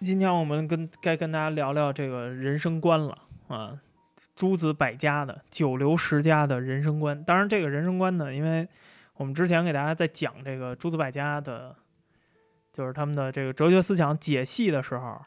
今天我们跟该跟大家聊聊这个人生观了啊，诸子百家的九流十家的人生观。当然，这个人生观呢，因为我们之前给大家在讲这个诸子百家的，就是他们的这个哲学思想解析的时候，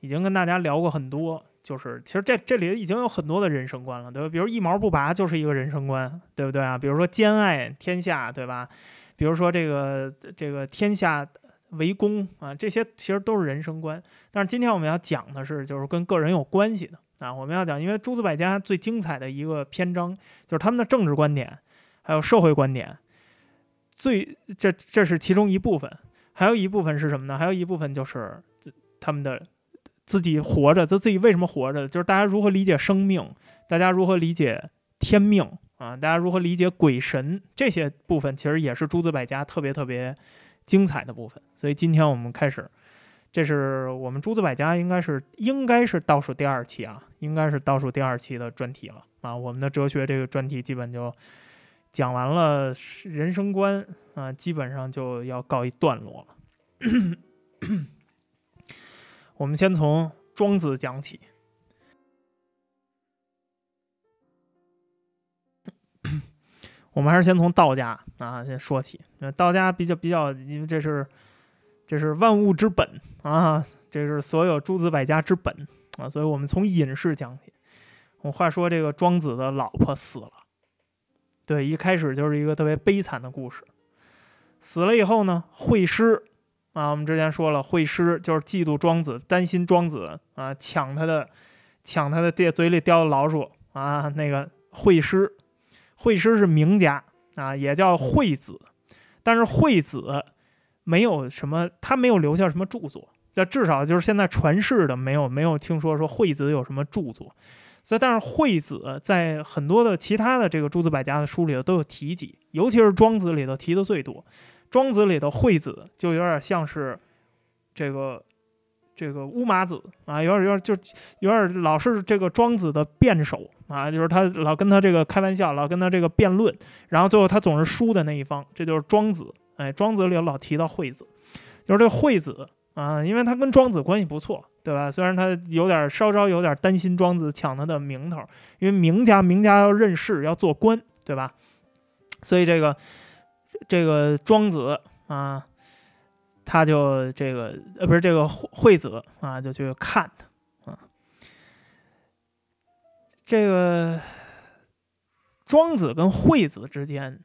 已经跟大家聊过很多。就是其实这这里已经有很多的人生观了，对吧？比如一毛不拔就是一个人生观，对不对啊？比如说兼爱天下，对吧？比如说这个这个天下。围攻啊，这些其实都是人生观。但是今天我们要讲的是，就是跟个人有关系的啊。我们要讲，因为诸子百家最精彩的一个篇章，就是他们的政治观点，还有社会观点。最这这是其中一部分，还有一部分是什么呢？还有一部分就是他们的自己活着，这自己为什么活着？就是大家如何理解生命，大家如何理解天命啊？大家如何理解鬼神？这些部分其实也是诸子百家特别特别。精彩的部分，所以今天我们开始，这是我们诸子百家应该是应该是倒数第二期啊，应该是倒数第二期的专题了啊。我们的哲学这个专题基本就讲完了，人生观啊，基本上就要告一段落了。我们先从庄子讲起。我们还是先从道家啊先说起，道家比较比较，因为这是这是万物之本啊，这是所有诸子百家之本啊，所以我们从隐士讲起。我话说这个庄子的老婆死了，对，一开始就是一个特别悲惨的故事。死了以后呢，惠施啊，我们之前说了，惠施就是嫉妒庄子，担心庄子啊抢他的抢他的爹嘴里叼的老鼠啊，那个惠施。惠施是名家啊，也叫惠子，但是惠子没有什么，他没有留下什么著作，那至少就是现在传世的没有没有听说说惠子有什么著作，所以但是惠子在很多的其他的这个诸子百家的书里头都有提及，尤其是《庄子》里头提的最多，《庄子》里头惠子就有点像是这个。这个乌马子啊，有点有点就有点老是这个庄子的辩手啊，就是他老跟他这个开玩笑，老跟他这个辩论，然后最后他总是输的那一方，这就是庄子。哎，庄子里老提到惠子，就是这个惠子啊，因为他跟庄子关系不错，对吧？虽然他有点稍稍有点担心庄子抢他的名头，因为名家名家要认识，要做官，对吧？所以这个这个庄子啊。他就这个呃，不是这个惠惠子啊，就去看他啊。这个庄子跟惠子之间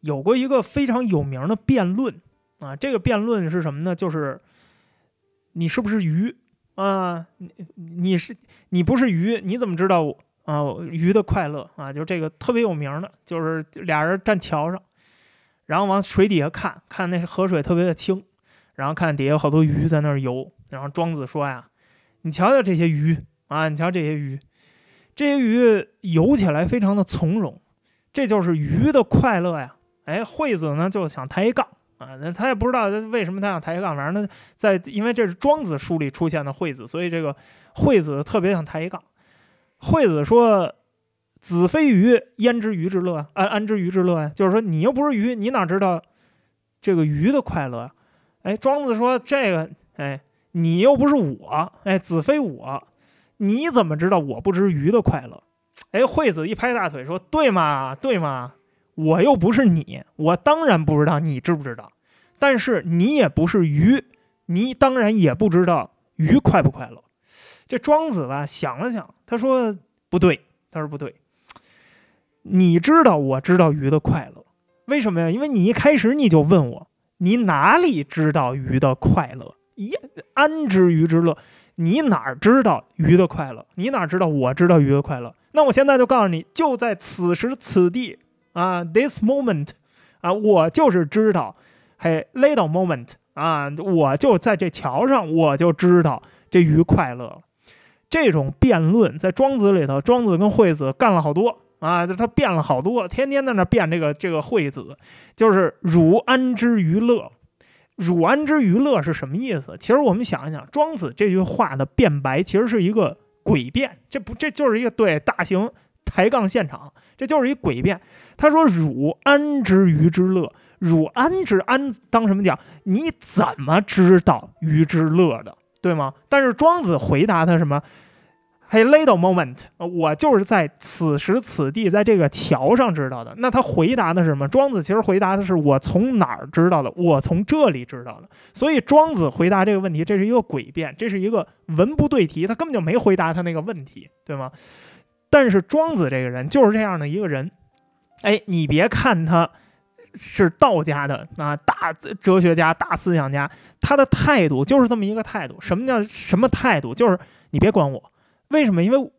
有过一个非常有名的辩论啊。这个辩论是什么呢？就是你是不是鱼啊？你你是你不是鱼？你怎么知道啊？鱼的快乐啊？就这个特别有名的，就是俩人站桥上，然后往水底下看看，那河水特别的清。然后看底下有好多鱼在那儿游，然后庄子说呀：“你瞧瞧这些鱼啊，你瞧这些鱼，这些鱼游起来非常的从容，这就是鱼的快乐呀。”哎，惠子呢就想抬一杠啊，那他也不知道他为什么他想抬一杠，反正他在因为这是庄子书里出现的惠子，所以这个惠子特别想抬一杠。惠子说：“子非鱼，焉知鱼之乐？安安知鱼之乐呀？就是说你又不是鱼，你哪知道这个鱼的快乐呀？”哎，庄子说：“这个，哎，你又不是我，哎，子非我，你怎么知道我不知鱼的快乐？”哎，惠子一拍大腿说：“对嘛，对嘛，我又不是你，我当然不知道你知不知道。但是你也不是鱼，你当然也不知道鱼快不快乐。”这庄子吧，想了想，他说：“不对。”他说：“不对。”你知道，我知道鱼的快乐，为什么呀？因为你一开始你就问我。你哪里知道鱼的快乐？咦，安知鱼之乐？你哪知道鱼的快乐？你哪知道？我知道鱼的快乐。那我现在就告诉你就在此时此地啊，this moment，啊，我就是知道，嘿，little moment，啊，我就在这桥上，我就知道这鱼快乐。这种辩论在庄子里头，庄子跟惠子干了好多。啊，就他变了好多，天天在那变这个这个惠子，就是“汝安之于乐”，“汝安之于乐”是什么意思？其实我们想一想，庄子这句话的辩白其实是一个诡辩，这不这就是一个对大型抬杠现场，这就是一诡辩。他说：“汝安之鱼之乐？”汝安之安当什么讲？你怎么知道鱼之乐的，对吗？但是庄子回答他什么？，Hey little moment，我就是在此时此地在这个桥上知道的。那他回答的是什么？庄子其实回答的是我从哪儿知道的？我从这里知道的。所以庄子回答这个问题，这是一个诡辩，这是一个文不对题，他根本就没回答他那个问题，对吗？但是庄子这个人就是这样的一个人。哎，你别看他是道家的啊，大哲学家、大思想家，他的态度就是这么一个态度。什么叫什么态度？就是你别管我。为什么？因为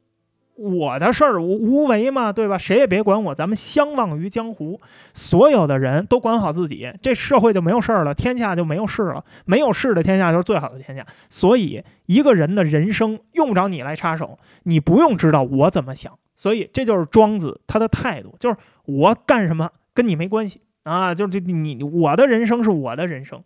我的事儿无为嘛，对吧？谁也别管我，咱们相忘于江湖。所有的人都管好自己，这社会就没有事儿了，天下就没有事了。没有事的天下就是最好的天下。所以一个人的人生用不着你来插手，你不用知道我怎么想。所以这就是庄子他的态度，就是我干什么跟你没关系啊！就这你我的人生是我的人生。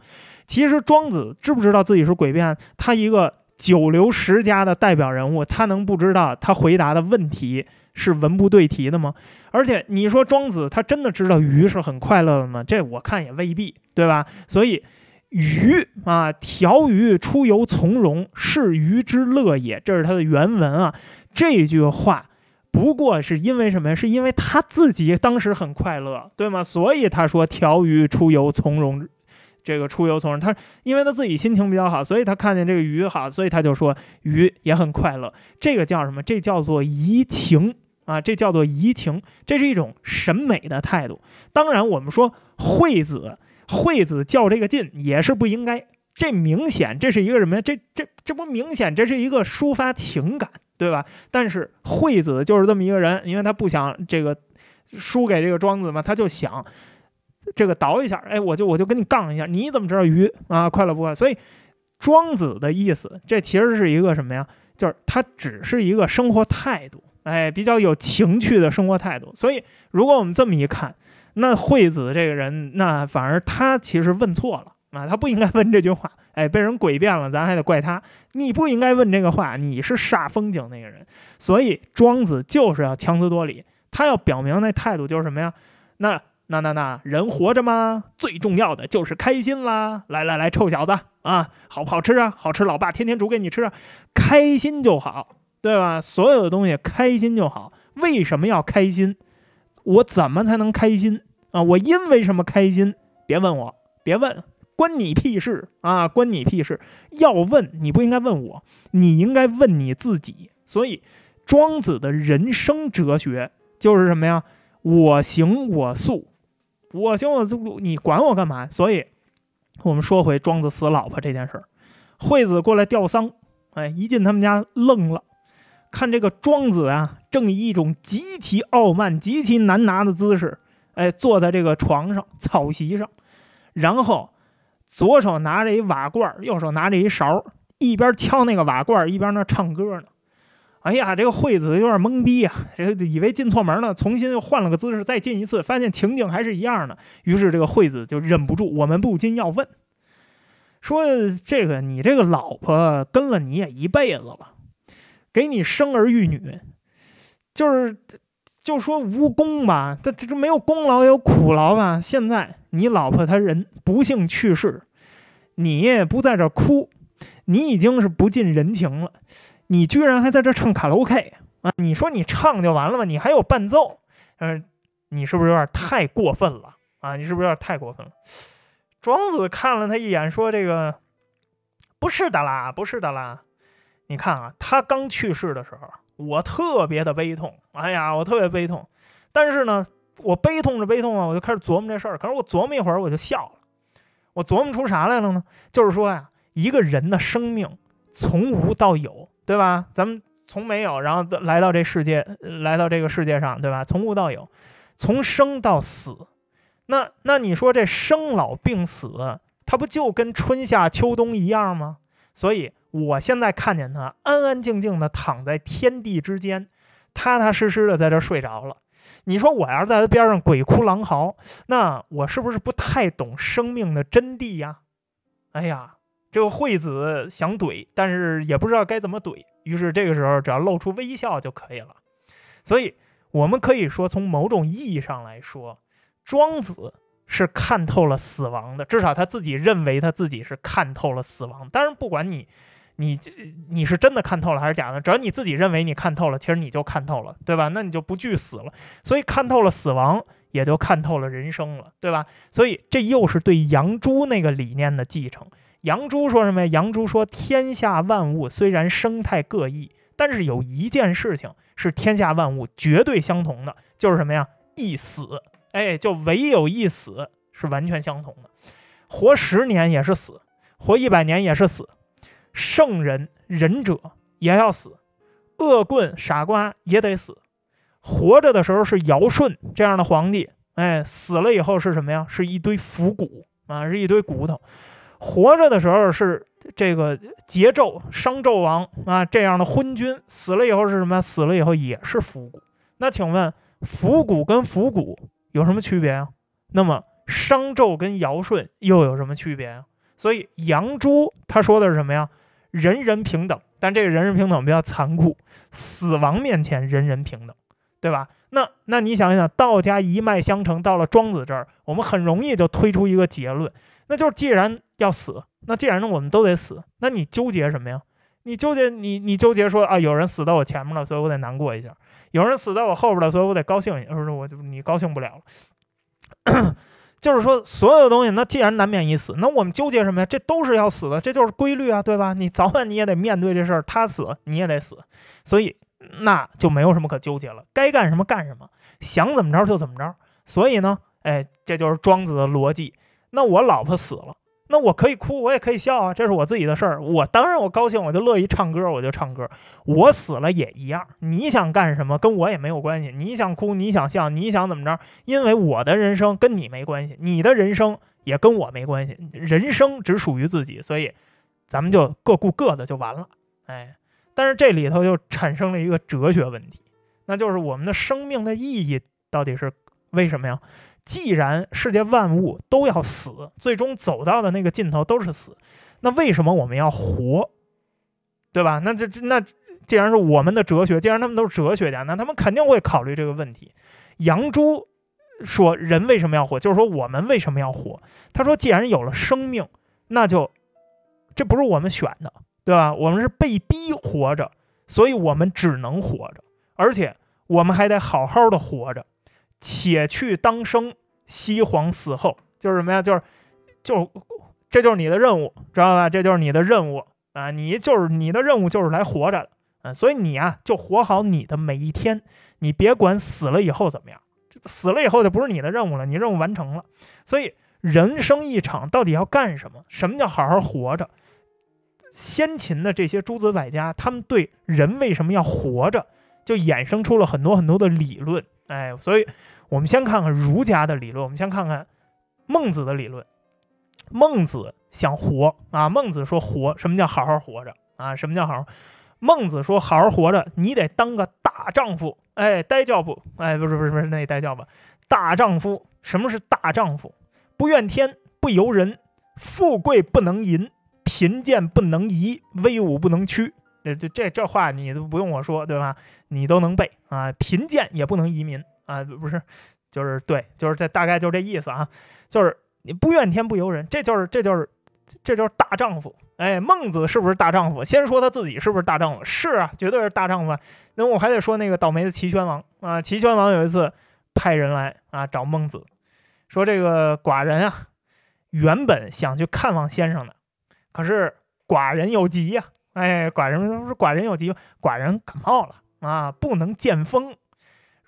其实庄子知不知道自己是诡辩？他一个。九流十家的代表人物，他能不知道他回答的问题是文不对题的吗？而且你说庄子，他真的知道鱼是很快乐的吗？这我看也未必，对吧？所以鱼啊，条鱼出游从容，是鱼之乐也。这是他的原文啊。这句话不过是因为什么呀？是因为他自己当时很快乐，对吗？所以他说条鱼出游从容。这个出游从容，他因为他自己心情比较好，所以他看见这个鱼好，所以他就说鱼也很快乐。这个叫什么？这叫做怡情啊！这叫做怡情，这是一种审美的态度。当然，我们说惠子惠子较这个劲也是不应该。这明显这是一个什么呀？这这这不明显这是一个抒发情感，对吧？但是惠子就是这么一个人，因为他不想这个输给这个庄子嘛，他就想。这个倒一下，哎，我就我就跟你杠一下，你怎么知道鱼啊快乐不快乐？所以庄子的意思，这其实是一个什么呀？就是他只是一个生活态度，哎，比较有情趣的生活态度。所以如果我们这么一看，那惠子这个人，那反而他其实问错了啊，他不应该问这句话。哎，被人诡辩了，咱还得怪他，你不应该问这个话，你是煞风景那个人。所以庄子就是要强词夺理，他要表明那态度就是什么呀？那。那那那人活着吗？最重要的就是开心啦！来来来，臭小子啊，好不好吃啊？好吃，老爸天天煮给你吃，开心就好，对吧？所有的东西开心就好。为什么要开心？我怎么才能开心啊？我因为什么开心？别问我，别问，关你屁事啊！关你屁事！要问你不应该问我，你应该问你自己。所以，庄子的人生哲学就是什么呀？我行我素。我行，我素，你管我干嘛？所以，我们说回庄子死老婆这件事儿，惠子过来吊丧，哎，一进他们家愣了，看这个庄子啊，正以一种极其傲慢、极其难拿的姿势，哎，坐在这个床上草席上，然后左手拿着一瓦罐，右手拿着一勺，一边敲那个瓦罐，一边那唱歌呢。哎呀，这个惠子有点懵逼呀，以为进错门了，重新又换了个姿势再进一次，发现情景还是一样的。于是这个惠子就忍不住，我们不禁要问：说这个你这个老婆跟了你也一辈子了，给你生儿育女，就是就说无功吧，这这这没有功劳也有苦劳吧？现在你老婆她人不幸去世，你也不在这哭，你已经是不近人情了。你居然还在这唱卡拉 OK 啊！你说你唱就完了吗？你还有伴奏，嗯，你是不是有点太过分了啊？你是不是有点太过分了？庄子看了他一眼，说：“这个不是的啦，不是的啦！你看啊，他刚去世的时候，我特别的悲痛。哎呀，我特别悲痛。但是呢，我悲痛着悲痛啊，我就开始琢磨这事儿。可是我琢磨一会儿，我就笑了。我琢磨出啥来了呢？就是说呀，一个人的生命从无到有。”对吧？咱们从没有，然后来到这世界，来到这个世界上，对吧？从无到有，从生到死。那那你说这生老病死，它不就跟春夏秋冬一样吗？所以我现在看见他安安静静的躺在天地之间，踏踏实实的在这睡着了。你说我要是在他边上鬼哭狼嚎，那我是不是不太懂生命的真谛呀？哎呀！这个惠子想怼，但是也不知道该怎么怼。于是这个时候，只要露出微笑就可以了。所以，我们可以说，从某种意义上来说，庄子是看透了死亡的。至少他自己认为他自己是看透了死亡。但是不管你，你你是真的看透了还是假的，只要你自己认为你看透了，其实你就看透了，对吧？那你就不惧死了。所以看透了死亡，也就看透了人生了，对吧？所以这又是对杨朱那个理念的继承。杨朱说什么呀？杨朱说：“天下万物虽然生态各异，但是有一件事情是天下万物绝对相同的，就是什么呀？一死。哎，就唯有一死是完全相同的。活十年也是死，活一百年也是死。圣人、仁者也要死，恶棍、傻瓜也得死。活着的时候是尧舜这样的皇帝，哎，死了以后是什么呀？是一堆腐骨啊，是一堆骨头。”活着的时候是这个桀纣商纣王啊这样的昏君，死了以后是什么？死了以后也是腐骨。那请问腐骨跟腐骨有什么区别啊？那么商纣跟尧舜又有什么区别啊？所以杨朱他说的是什么呀？人人平等，但这个人人平等比较残酷，死亡面前人人平等，对吧？那那你想一想，道家一脉相承，到了庄子这儿，我们很容易就推出一个结论，那就是既然。要死，那既然我们都得死，那你纠结什么呀？你纠结你你纠结说啊，有人死在我前面了，所以我得难过一下；有人死在我后边了，所以我得高兴一下。我说我你高兴不了，就是说所有的东西，那既然难免一死，那我们纠结什么呀？这都是要死的，这就是规律啊，对吧？你早晚你也得面对这事儿，他死你也得死，所以那就没有什么可纠结了，该干什么干什么，想怎么着就怎么着。所以呢，哎，这就是庄子的逻辑。那我老婆死了。那我可以哭，我也可以笑啊，这是我自己的事儿。我当然我高兴，我就乐意唱歌，我就唱歌。我死了也一样。你想干什么，跟我也没有关系。你想哭，你想笑，你想怎么着，因为我的人生跟你没关系，你的人生也跟我没关系。人生只属于自己，所以，咱们就各顾各的就完了。哎，但是这里头又产生了一个哲学问题，那就是我们的生命的意义到底是为什么呀？既然世界万物都要死，最终走到的那个尽头都是死，那为什么我们要活，对吧？那这这那既然是我们的哲学，既然他们都是哲学家，那他们肯定会考虑这个问题。杨朱说：“人为什么要活？”就是说我们为什么要活？他说：“既然有了生命，那就这不是我们选的，对吧？我们是被逼活着，所以我们只能活着，而且我们还得好好的活着，且去当生。”西皇死后就是什么呀？就是，就这就是你的任务，知道吧？这就是你的任务啊！你就是你的任务就是来活着，的嗯，所以你啊就活好你的每一天，你别管死了以后怎么样，死了以后就不是你的任务了，你任务完成了。所以人生一场到底要干什么？什么叫好好活着？先秦的这些诸子百家，他们对人为什么要活着，就衍生出了很多很多的理论。哎，所以。我们先看看儒家的理论，我们先看看孟子的理论。孟子想活啊，孟子说活，什么叫好好活着啊？什么叫好？孟子说好好活着，你得当个大丈夫。哎，呆叫不？哎，不是不是不是那呆叫吧？大丈夫，什么是大丈夫？不怨天不尤人，富贵不能淫，贫贱不能移，威武不能屈。这这这话你都不用我说，对吧？你都能背啊。贫贱也不能移民。啊，不是，就是对，就是这大概就这意思啊，就是你不怨天不尤人，这就是这就是这就是大丈夫。哎，孟子是不是大丈夫？先说他自己是不是大丈夫？是啊，绝对是大丈夫。那我还得说那个倒霉的齐宣王啊，齐宣王有一次派人来啊找孟子，说这个寡人啊原本想去看望先生的，可是寡人有疾呀，哎，寡人不是寡人有疾，寡人感冒了啊，不能见风。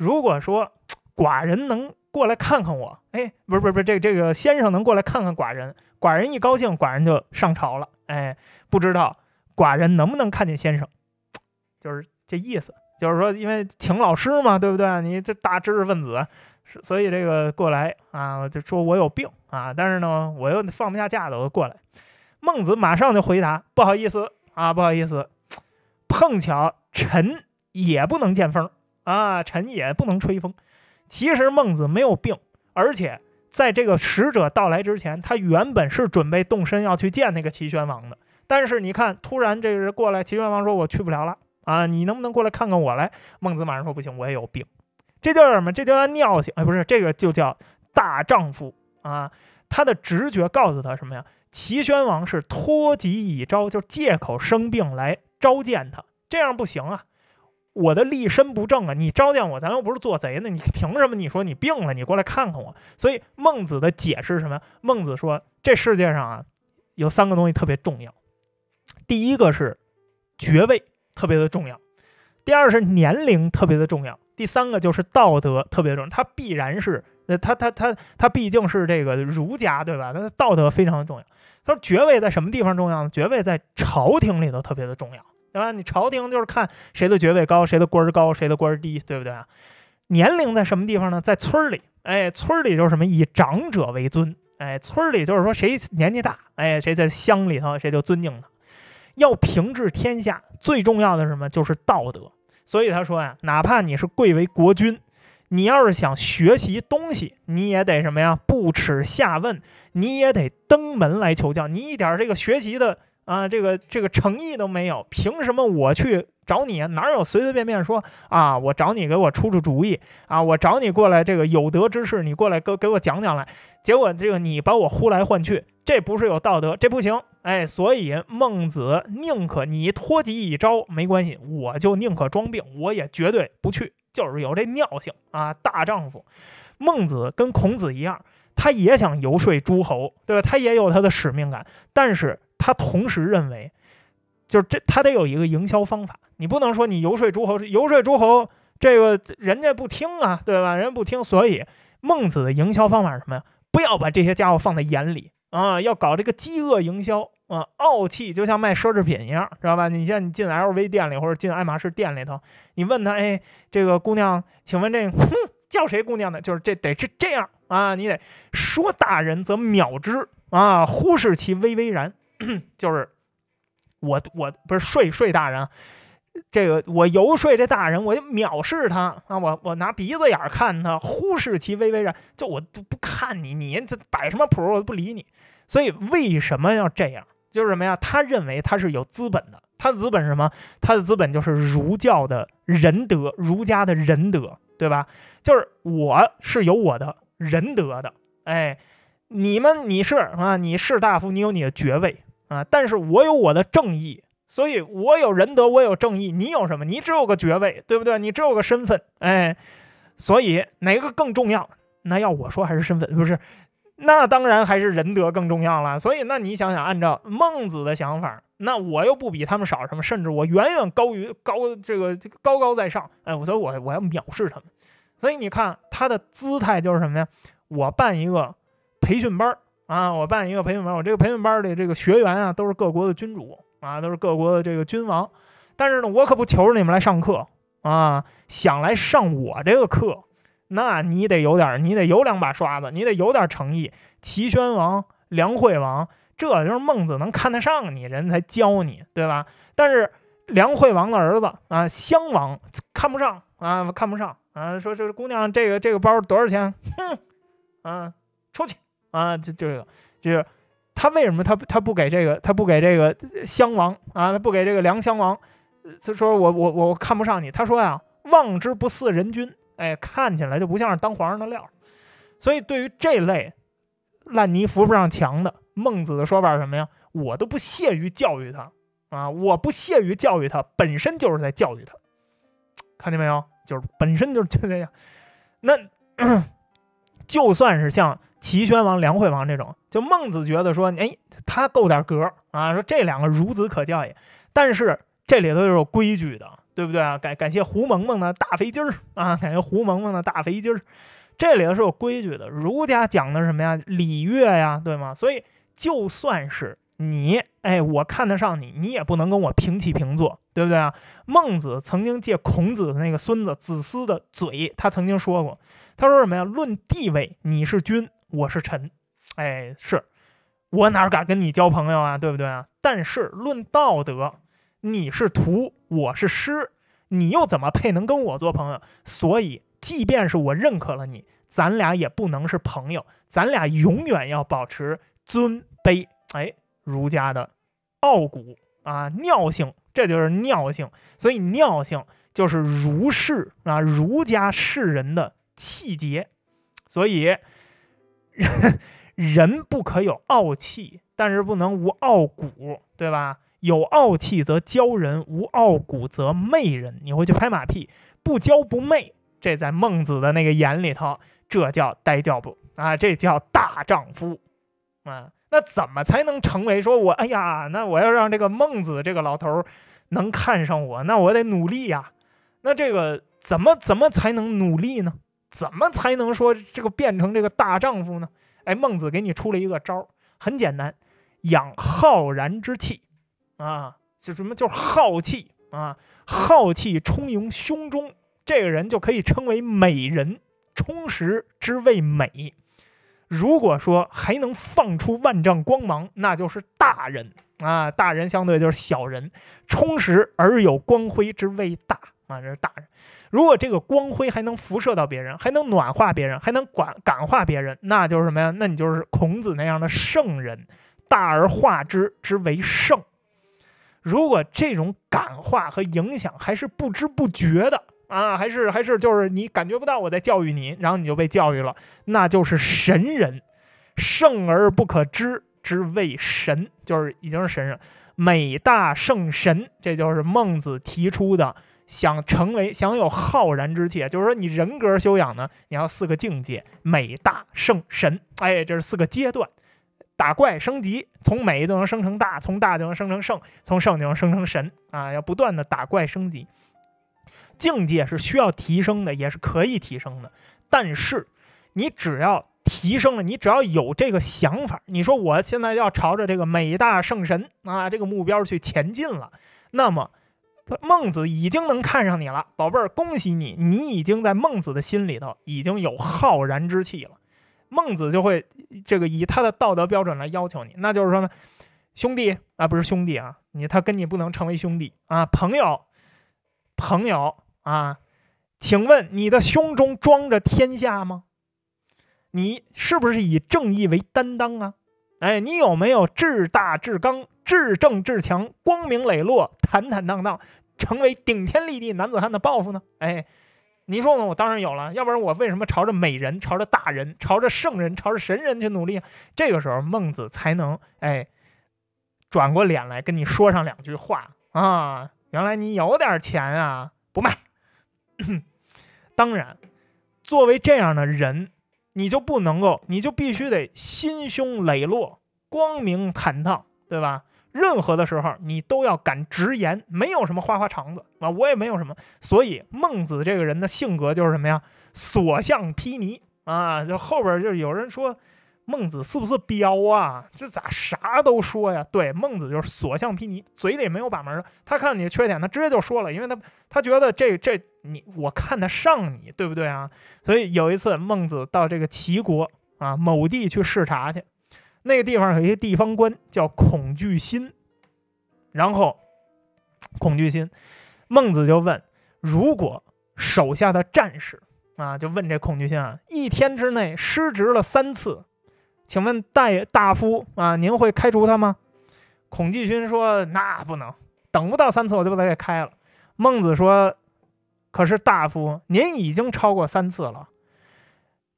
如果说寡人能过来看看我，哎，不是不是不是，这这个先生能过来看看寡人，寡人一高兴，寡人就上朝了，哎，不知道寡人能不能看见先生，就是这意思，就是说，因为请老师嘛，对不对？你这大知识分子，是所以这个过来啊，就说我有病啊，但是呢，我又放不下架子，我就过来。孟子马上就回答，不好意思啊，不好意思，碰巧臣也不能见风。啊，臣也不能吹风。其实孟子没有病，而且在这个使者到来之前，他原本是准备动身要去见那个齐宣王的。但是你看，突然这个人过来，齐宣王说：“我去不了了啊，你能不能过来看看我来？”孟子马上说：“不行，我也有病。”这叫什么？这叫尿性哎，不是这个就叫大丈夫啊。他的直觉告诉他什么呀？齐宣王是托疾以招，就借口生病来召见他，这样不行啊。我的立身不正啊！你召见我，咱又不是做贼呢，你凭什么？你说你病了，你过来看看我。所以孟子的解释是什么？孟子说，这世界上啊，有三个东西特别重要。第一个是爵位特别的重要，第二是年龄特别的重要，第三个就是道德特别重要。他必然是，呃，他他他他毕竟是这个儒家对吧？他道德非常的重要。他说爵位在什么地方重要呢？爵位在朝廷里头特别的重要。对吧？你朝廷就是看谁的爵位高，谁的官儿高，谁的官儿低，对不对啊？年龄在什么地方呢？在村里。哎，村里就是什么以长者为尊。哎，村里就是说谁年纪大，哎，谁在乡里头谁就尊敬他。要平治天下，最重要的是什么就是道德。所以他说呀，哪怕你是贵为国君，你要是想学习东西，你也得什么呀？不耻下问，你也得登门来求教。你一点这个学习的。啊，这个这个诚意都没有，凭什么我去找你哪有随随便便说啊？我找你给我出出主意啊？我找你过来，这个有德之士，你过来给给我讲讲来。结果这个你把我呼来唤去，这不是有道德，这不行。哎，所以孟子宁可你脱籍一招没关系，我就宁可装病，我也绝对不去，就是有这尿性啊！大丈夫，孟子跟孔子一样，他也想游说诸侯，对吧？他也有他的使命感，但是。他同时认为，就是这，他得有一个营销方法。你不能说你游说诸侯，游说诸侯，这个人家不听啊，对吧？人家不听，所以孟子的营销方法是什么呀？不要把这些家伙放在眼里啊！要搞这个饥饿营销啊！傲气就像卖奢侈品一样，知道吧？你像你进 LV 店里或者进爱马仕店里头，你问他，哎，这个姑娘，请问这哼叫谁姑娘呢？就是这得是这样啊，你得说大人则藐之啊，忽视其巍巍然。就是我我不是睡睡大人，这个我游说这大人，我就藐视他啊！我我拿鼻子眼看他，忽视其微微然，就我都不看你，你这摆什么谱？我都不理你。所以为什么要这样？就是什么呀？他认为他是有资本的，他的资本是什么？他的资本就是儒教的仁德，儒家的仁德，对吧？就是我是有我的仁德的，哎，你们你是啊，你士大夫，你有你的爵位。啊！但是我有我的正义，所以我有仁德，我有正义。你有什么？你只有个爵位，对不对？你只有个身份，哎，所以哪个更重要？那要我说还是身份，不是？那当然还是仁德更重要了。所以，那你想想，按照孟子的想法，那我又不比他们少什么，甚至我远远高于高这个高高在上，哎，所以我我要藐视他们。所以你看他的姿态就是什么呀？我办一个培训班儿。啊，我办一个培训班，我这个培训班的这个学员啊，都是各国的君主啊，都是各国的这个君王。但是呢，我可不求着你们来上课啊，想来上我这个课，那你得有点，你得有两把刷子，你得有点诚意。齐宣王、梁惠王，这就是孟子能看得上你，人才教你，对吧？但是梁惠王的儿子啊，襄王看不上啊，看不上啊，说这姑娘，这个这个包多少钱？哼，啊，出去。啊，就就这个，就是他为什么他他不给这个，他不给这个襄王啊，他不给这个梁襄王，他说我我我看不上你。他说呀，望之不似人君，哎，看起来就不像是当皇上的料。所以对于这类烂泥扶不上墙的，孟子的说法是什么呀？我都不屑于教育他啊，我不屑于教育他，本身就是在教育他。看见没有？就是本身就是就这样。那 就算是像。齐宣王、梁惠王这种，就孟子觉得说，哎，他够点格啊，说这两个孺子可教也。但是这里头有规矩的，对不对啊？感感谢胡萌萌的大肥鸡儿啊，感 谢胡萌萌的大肥鸡儿。这里头是有规矩的，儒家讲的是什么呀？礼乐呀，对吗？所以就算是你，哎，我看得上你，你也不能跟我平起平坐，对不对啊？孟子曾经借孔子的那个孙子子思的嘴，他曾经说过，他说什么呀？论地位，你是君。我是臣，哎，是我哪敢跟你交朋友啊，对不对啊？但是论道德，你是徒，我是师，你又怎么配能跟我做朋友？所以，即便是我认可了你，咱俩也不能是朋友，咱俩永远要保持尊卑。哎，儒家的傲骨啊，尿性，这就是尿性。所以，尿性就是儒士啊，儒家士人的气节。所以。人 人不可有傲气，但是不能无傲骨，对吧？有傲气则骄人，无傲骨则媚人。你会去拍马屁，不骄不媚，这在孟子的那个眼里头，这叫呆叫不啊，这叫大丈夫。啊，那怎么才能成为说我？哎呀，那我要让这个孟子这个老头能看上我，那我得努力呀。那这个怎么怎么才能努力呢？怎么才能说这个变成这个大丈夫呢？哎，孟子给你出了一个招儿，很简单，养浩然之气啊，就什么就是浩气啊，浩气充盈胸中，这个人就可以称为美人，充实之谓美。如果说还能放出万丈光芒，那就是大人啊，大人相对就是小人，充实而有光辉之谓大。啊，这是大人。如果这个光辉还能辐射到别人，还能暖化别人，还能管感化别人，那就是什么呀？那你就是孔子那样的圣人，大而化之之为圣。如果这种感化和影响还是不知不觉的啊，还是还是就是你感觉不到我在教育你，然后你就被教育了，那就是神人，圣而不可知之为神，就是已经是神人，美大圣神，这就是孟子提出的。想成为享有浩然之气就是说你人格修养呢，你要四个境界：美、大、圣、神。哎，这是四个阶段，打怪升级，从美就能生成大，从大就能生成圣，从圣就能生成神啊！要不断的打怪升级，境界是需要提升的，也是可以提升的。但是你只要提升了，你只要有这个想法，你说我现在要朝着这个美大圣神啊这个目标去前进了，那么。孟子已经能看上你了，宝贝儿，恭喜你！你已经在孟子的心里头已经有浩然之气了。孟子就会这个以他的道德标准来要求你，那就是说呢，兄弟啊，不是兄弟啊，你他跟你不能成为兄弟啊，朋友，朋友啊，请问你的胸中装着天下吗？你是不是以正义为担当啊？哎，你有没有至大至刚、至正至强、光明磊落、坦坦荡荡？成为顶天立地男子汉的抱负呢？哎，你说我当然有了，要不然我为什么朝着美人、朝着大人、朝着圣人、朝着神人去努力？这个时候，孟子才能哎转过脸来跟你说上两句话啊！原来你有点钱啊，不卖。当然，作为这样的人，你就不能够，你就必须得心胸磊落、光明坦荡，对吧？任何的时候，你都要敢直言，没有什么花花肠子啊，我也没有什么。所以孟子这个人的性格就是什么呀？所向披靡啊！就后边就有人说孟子是不是彪啊？这咋啥都说呀？对，孟子就是所向披靡，嘴里没有把门的。他看到你的缺点，他直接就说了，因为他他觉得这这你我看得上你，对不对啊？所以有一次孟子到这个齐国啊某地去视察去。那个地方有一些地方官叫恐惧心，然后恐惧心，孟子就问：如果手下的战士啊，就问这恐惧心啊，一天之内失职了三次，请问大大夫啊，您会开除他吗？恐惧心说：那不能，等不到三次我就把他给开了。孟子说：可是大夫，您已经超过三次了。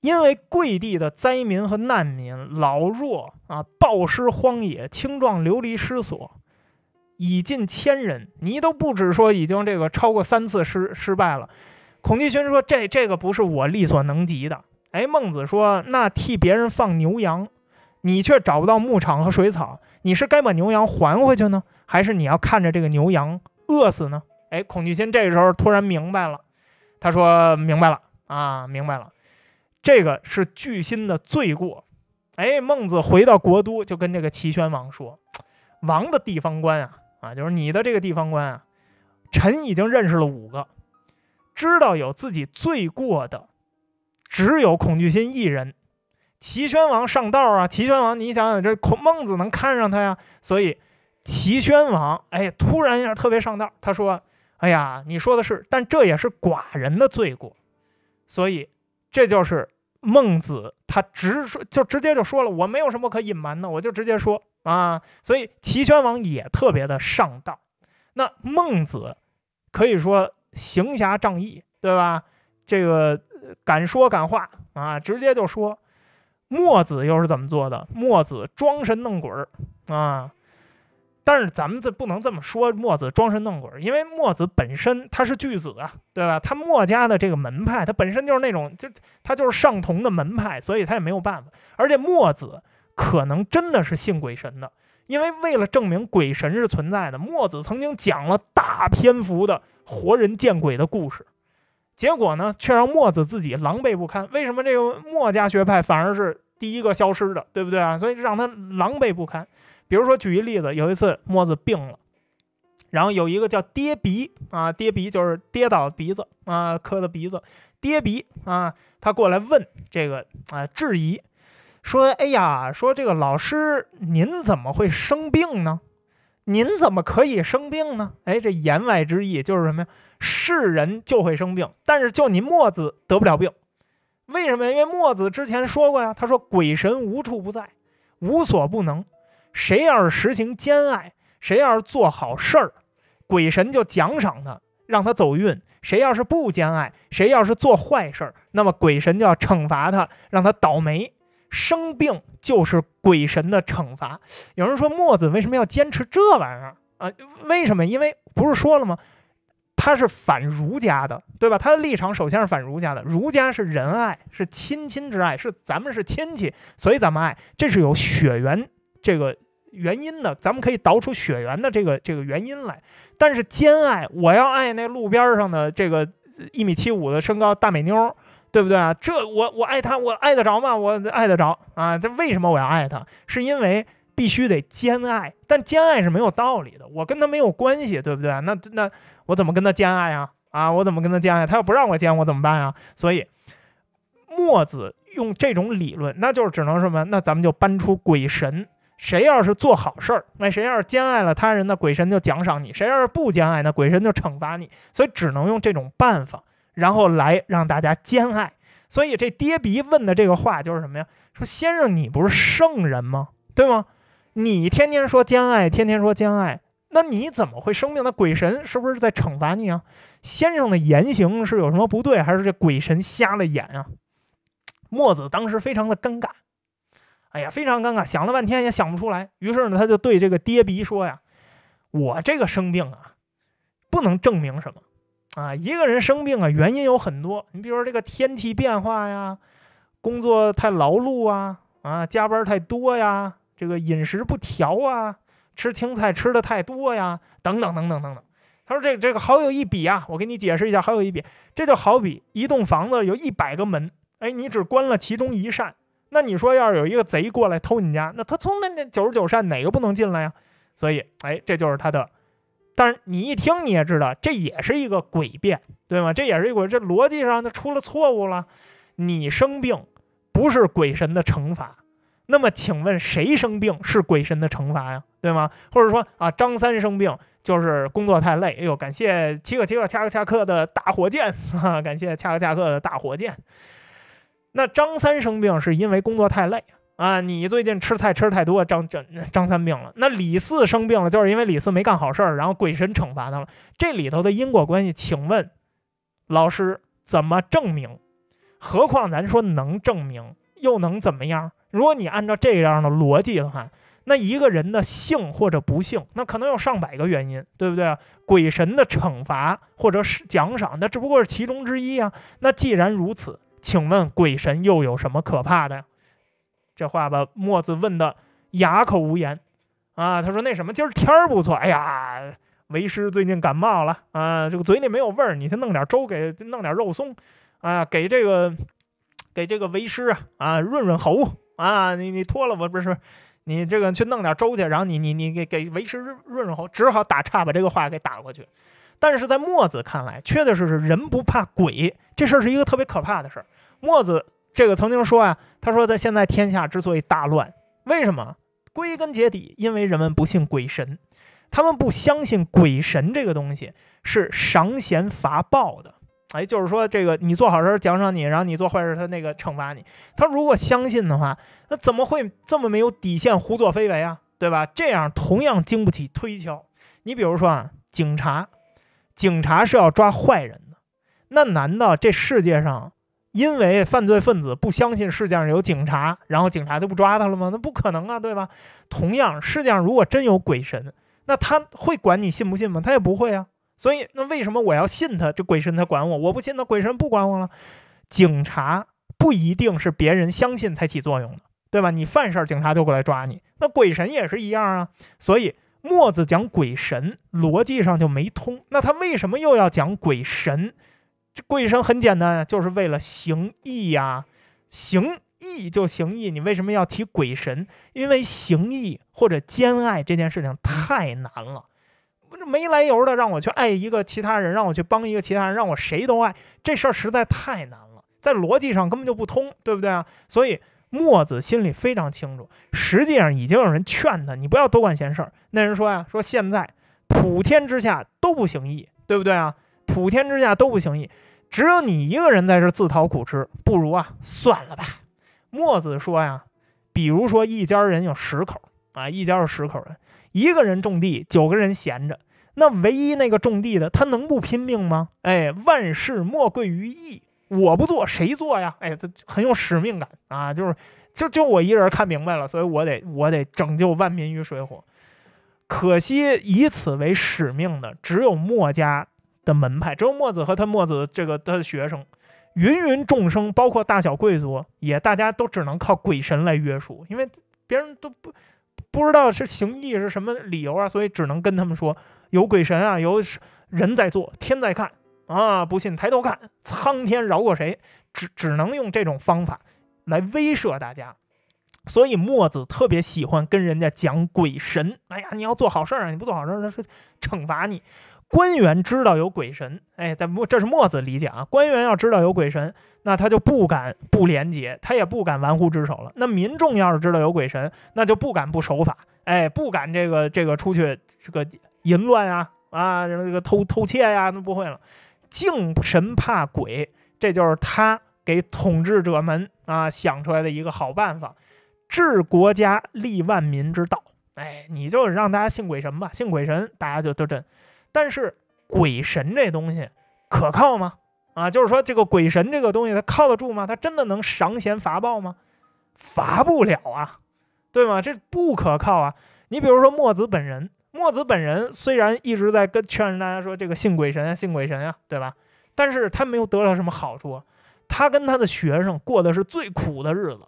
因为贵地的灾民和难民、老弱啊暴尸荒野，青壮流离失所，已近千人。你都不止说已经这个超过三次失失败了。孔季勋说：“这这个不是我力所能及的。”哎，孟子说：“那替别人放牛羊，你却找不到牧场和水草，你是该把牛羊还回去呢，还是你要看着这个牛羊饿死呢？”哎，孔季勋这时候突然明白了，他说明白了啊，明白了。这个是巨心的罪过，哎，孟子回到国都，就跟这个齐宣王说：“王的地方官啊，啊，就是你的这个地方官啊，臣已经认识了五个，知道有自己罪过的，只有孔惧心一人。”齐宣王上道啊，齐宣王，你想想，这孔孟子能看上他呀？所以，齐宣王，哎，突然一下特别上道，他说：“哎呀，你说的是，但这也是寡人的罪过，所以这就是。”孟子他直说，就直接就说了，我没有什么可隐瞒的，我就直接说啊。所以齐宣王也特别的上道。那孟子可以说行侠仗义，对吧？这个敢说敢话啊，直接就说。墨子又是怎么做的？墨子装神弄鬼儿啊。但是咱们这不能这么说墨子装神弄鬼，因为墨子本身他是巨子啊，对吧？他墨家的这个门派，他本身就是那种，就他就是上同的门派，所以他也没有办法。而且墨子可能真的是信鬼神的，因为为了证明鬼神是存在的，墨子曾经讲了大篇幅的活人见鬼的故事，结果呢，却让墨子自己狼狈不堪。为什么这个墨家学派反而是第一个消失的，对不对啊？所以让他狼狈不堪。比如说，举一例子，有一次墨子病了，然后有一个叫跌鼻啊，跌鼻就是跌倒鼻子啊，磕的鼻子，跌鼻啊，他过来问这个啊，质疑说：“哎呀，说这个老师您怎么会生病呢？您怎么可以生病呢？”哎，这言外之意就是什么呀？是人就会生病，但是就你墨子得不了病，为什么？因为墨子之前说过呀，他说鬼神无处不在，无所不能。谁要是实行兼爱，谁要是做好事儿，鬼神就奖赏他，让他走运；谁要是不兼爱，谁要是做坏事儿，那么鬼神就要惩罚他，让他倒霉。生病就是鬼神的惩罚。有人说，墨子为什么要坚持这玩意儿啊？为什么？因为不是说了吗？他是反儒家的，对吧？他的立场首先是反儒家的。儒家是仁爱，是亲亲之爱，是咱们是亲戚，所以咱们爱，这是有血缘这个。原因呢？咱们可以倒出血缘的这个这个原因来。但是兼爱，我要爱那路边上的这个一米七五的身高大美妞，对不对啊？这我我爱她，我爱得着吗？我爱得着啊？这为什么我要爱她？是因为必须得兼爱，但兼爱是没有道理的。我跟她没有关系，对不对？那那我怎么跟她兼爱啊？啊，我怎么跟她兼爱？她要不让我兼，我怎么办啊？所以墨子用这种理论，那就是只能什么？那咱们就搬出鬼神。谁要是做好事儿，那谁要是兼爱了他人呢？鬼神就奖赏你；谁要是不兼爱，那鬼神就惩罚你。所以只能用这种办法，然后来让大家兼爱。所以这爹鼻问的这个话就是什么呀？说先生，你不是圣人吗？对吗？你天天说兼爱，天天说兼爱，那你怎么会生病？那鬼神是不是在惩罚你啊？先生的言行是有什么不对，还是这鬼神瞎了眼啊？墨子当时非常的尴尬。哎呀，非常尴尬，想了半天也想不出来。于是呢，他就对这个爹鼻说呀：“我这个生病啊，不能证明什么啊。一个人生病啊，原因有很多。你比如说这个天气变化呀，工作太劳碌啊，啊，加班太多呀，这个饮食不调啊，吃青菜吃的太多呀，等等等等等等。”他说：“这这个好有一比啊，我给你解释一下，好有一比。这就好比一栋房子有一百个门，哎，你只关了其中一扇。”那你说，要是有一个贼过来偷你家，那他从那那九十九扇哪个不能进来呀？所以，哎，这就是他的。但是你一听，你也知道，这也是一个诡辩，对吗？这也是一个这逻辑上就出了错误了。你生病不是鬼神的惩罚，那么请问谁生病是鬼神的惩罚呀？对吗？或者说啊，张三生病就是工作太累。哎呦，感谢七个七个恰克恰克的大火箭啊！感谢恰克恰克的大火箭。那张三生病是因为工作太累啊！你最近吃菜吃太多，张张张三病了。那李四生病了，就是因为李四没干好事儿，然后鬼神惩罚他了。这里头的因果关系，请问老师怎么证明？何况咱说能证明，又能怎么样？如果你按照这样的逻辑的话，那一个人的幸或者不幸，那可能有上百个原因，对不对？鬼神的惩罚或者奖赏，那只不过是其中之一啊。那既然如此。请问鬼神又有什么可怕的？这话把墨子问的哑口无言啊！他说：“那什么，今儿天儿不错。哎呀，为师最近感冒了啊，这个嘴里没有味儿。你先弄点粥，给弄点肉松，啊，给这个给这个为师啊啊润润喉啊！你你脱了我不是，你这个去弄点粥去，然后你你你给给为师润润喉。只好打岔，把这个话给打过去。”但是在墨子看来，缺的是是人不怕鬼，这事儿是一个特别可怕的事儿。墨子这个曾经说啊，他说他现在天下之所以大乱，为什么？归根结底，因为人们不信鬼神，他们不相信鬼神这个东西是赏贤罚暴的。哎，就是说这个你做好事奖赏你，然后你做坏事他那个惩罚你。他如果相信的话，那怎么会这么没有底线胡作非为啊？对吧？这样同样经不起推敲。你比如说啊，警察。警察是要抓坏人的，那难道这世界上因为犯罪分子不相信世界上有警察，然后警察就不抓他了吗？那不可能啊，对吧？同样，世界上如果真有鬼神，那他会管你信不信吗？他也不会啊。所以，那为什么我要信他，这鬼神才管我？我不信他，鬼神不管我了。警察不一定是别人相信才起作用的，对吧？你犯事儿，警察就过来抓你。那鬼神也是一样啊。所以。墨子讲鬼神，逻辑上就没通。那他为什么又要讲鬼神？这鬼神很简单就是为了行义呀。行义就行义，你为什么要提鬼神？因为行义或者兼爱这件事情太难了，没来由的让我去爱一个其他人，让我去帮一个其他人，让我谁都爱，这事儿实在太难了，在逻辑上根本就不通，对不对啊？所以。墨子心里非常清楚，实际上已经有人劝他，你不要多管闲事儿。那人说呀，说现在普天之下都不行义，对不对啊？普天之下都不行义，只有你一个人在这自讨苦吃，不如啊，算了吧。墨子说呀，比如说一家人有十口啊，一家有十口人，一个人种地，九个人闲着，那唯一那个种地的，他能不拼命吗？哎，万事莫贵于义。我不做，谁做呀？哎，这很有使命感啊，就是就就我一人看明白了，所以我得我得拯救万民于水火。可惜以此为使命的只有墨家的门派，只有墨子和他墨子这个他的学生。芸芸众生，包括大小贵族，也大家都只能靠鬼神来约束，因为别人都不不知道是行义是什么理由啊，所以只能跟他们说有鬼神啊，有人在做，天在看。啊！不信抬头看，苍天饶过谁？只只能用这种方法来威慑大家。所以墨子特别喜欢跟人家讲鬼神。哎呀，你要做好事儿啊，你不做好事儿，他惩罚你。官员知道有鬼神，哎，在墨这是墨子理解啊。官员要知道有鬼神，那他就不敢不廉洁，他也不敢玩忽职守了。那民众要是知道有鬼神，那就不敢不守法，哎，不敢这个这个出去这个淫乱啊啊，这个偷偷窃呀，那不会了。敬神怕鬼，这就是他给统治者们啊想出来的一个好办法，治国家利万民之道。哎，你就让大家信鬼神吧，信鬼神大家就都真。但是鬼神这东西可靠吗？啊，就是说这个鬼神这个东西，它靠得住吗？它真的能赏贤罚报吗？罚不了啊，对吗？这不可靠啊。你比如说墨子本人。墨子本人虽然一直在跟劝大家说这个信鬼神啊，信鬼神呀，对吧？但是他没有得到什么好处，他跟他的学生过的是最苦的日子，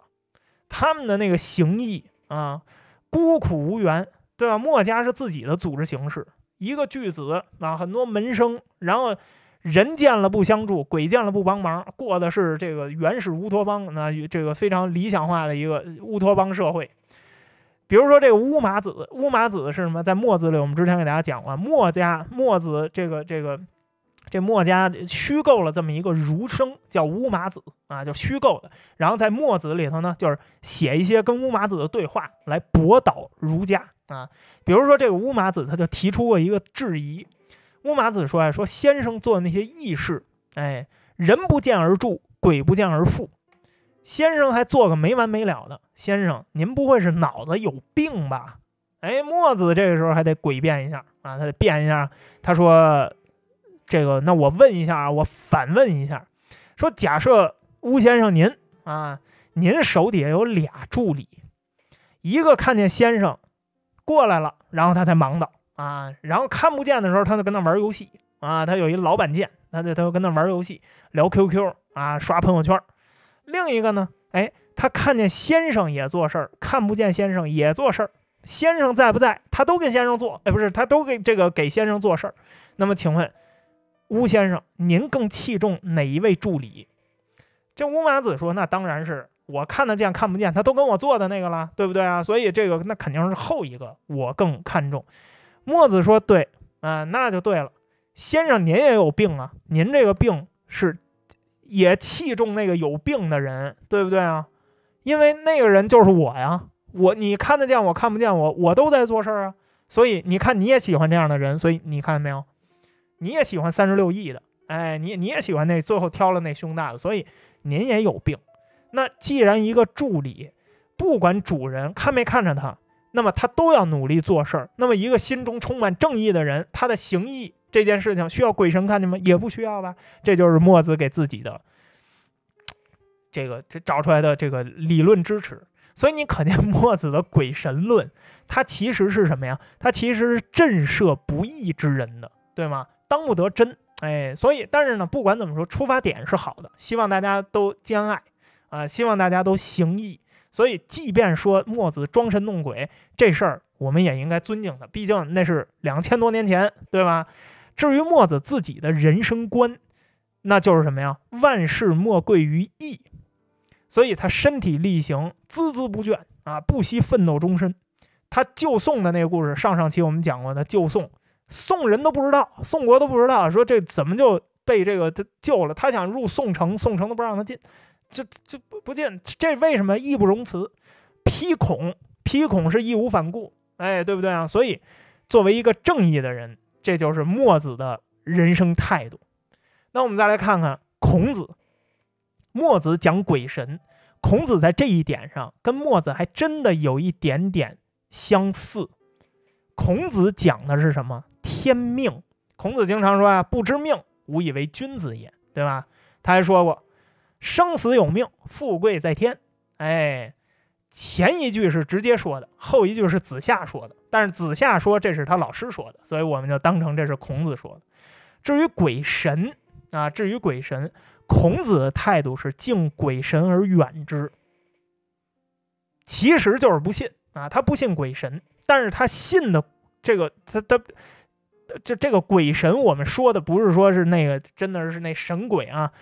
他们的那个行义啊，孤苦无援，对吧？墨家是自己的组织形式，一个巨子啊，很多门生，然后人见了不相助，鬼见了不帮忙，过的是这个原始乌托邦，那这个非常理想化的一个乌托邦社会。比如说这个乌马子，乌马子是什么？在墨子里，我们之前给大家讲过，墨家墨子这个这个，这墨家虚构了这么一个儒生叫乌马子啊，就虚构的。然后在墨子里头呢，就是写一些跟乌马子的对话，来驳倒儒家啊。比如说这个乌马子他就提出过一个质疑，乌马子说：“啊，说先生做的那些义事，哎，人不见而助，鬼不见而富。”先生还做个没完没了的先生，您不会是脑子有病吧？哎，墨子这个时候还得诡辩一下啊，他得辩一下。他说：“这个，那我问一下啊，我反问一下，说假设乌先生您啊，您手底下有俩助理，一个看见先生过来了，然后他才忙的啊，然后看不见的时候，他在跟那玩游戏啊，他有一老板键，他他跟那玩游戏聊 QQ 啊，刷朋友圈。”另一个呢？哎，他看见先生也做事儿，看不见先生也做事儿。先生在不在，他都跟先生做。哎，不是，他都给这个给先生做事儿。那么请问，乌先生，您更器重哪一位助理？这乌麻子说：“那当然是我看得见看不见，他都跟我做的那个了，对不对啊？”所以这个那肯定是后一个我更看重。墨子说：“对，嗯，那就对了。先生您也有病啊，您这个病是。”也器重那个有病的人，对不对啊？因为那个人就是我呀，我你看得见，我看不见，我我都在做事儿啊。所以你看，你也喜欢这样的人，所以你看见没有？你也喜欢三十六亿的，哎，你你也喜欢那最后挑了那胸大的，所以您也有病。那既然一个助理不管主人看没看着他，那么他都要努力做事儿。那么一个心中充满正义的人，他的行义。这件事情需要鬼神看见吗？也不需要吧。这就是墨子给自己的这个这找出来的这个理论支持。所以你可见墨子的鬼神论，他其实是什么呀？他其实是震慑不义之人的，对吗？当不得真。哎，所以但是呢，不管怎么说，出发点是好的。希望大家都兼爱啊，希望大家都行义。所以，即便说墨子装神弄鬼这事儿，我们也应该尊敬他，毕竟那是两千多年前，对吧？至于墨子自己的人生观，那就是什么呀？万事莫贵于义，所以他身体力行，孜孜不倦啊，不惜奋斗终身。他救宋的那个故事，上上期我们讲过的。救宋，宋人都不知道，宋国都不知道，说这怎么就被这个他救了？他想入宋城，宋城都不让他进，这这不不进。这为什么？义不容辞，批孔，批孔是义无反顾，哎，对不对啊？所以，作为一个正义的人。这就是墨子的人生态度。那我们再来看看孔子。墨子讲鬼神，孔子在这一点上跟墨子还真的有一点点相似。孔子讲的是什么？天命。孔子经常说啊，不知命，无以为君子也，对吧？他还说过，生死有命，富贵在天。哎。前一句是直接说的，后一句是子夏说的。但是子夏说这是他老师说的，所以我们就当成这是孔子说的。至于鬼神啊，至于鬼神，孔子的态度是敬鬼神而远之，其实就是不信啊，他不信鬼神。但是他信的这个，他他，这这个鬼神，我们说的不是说是那个真的是那神鬼啊。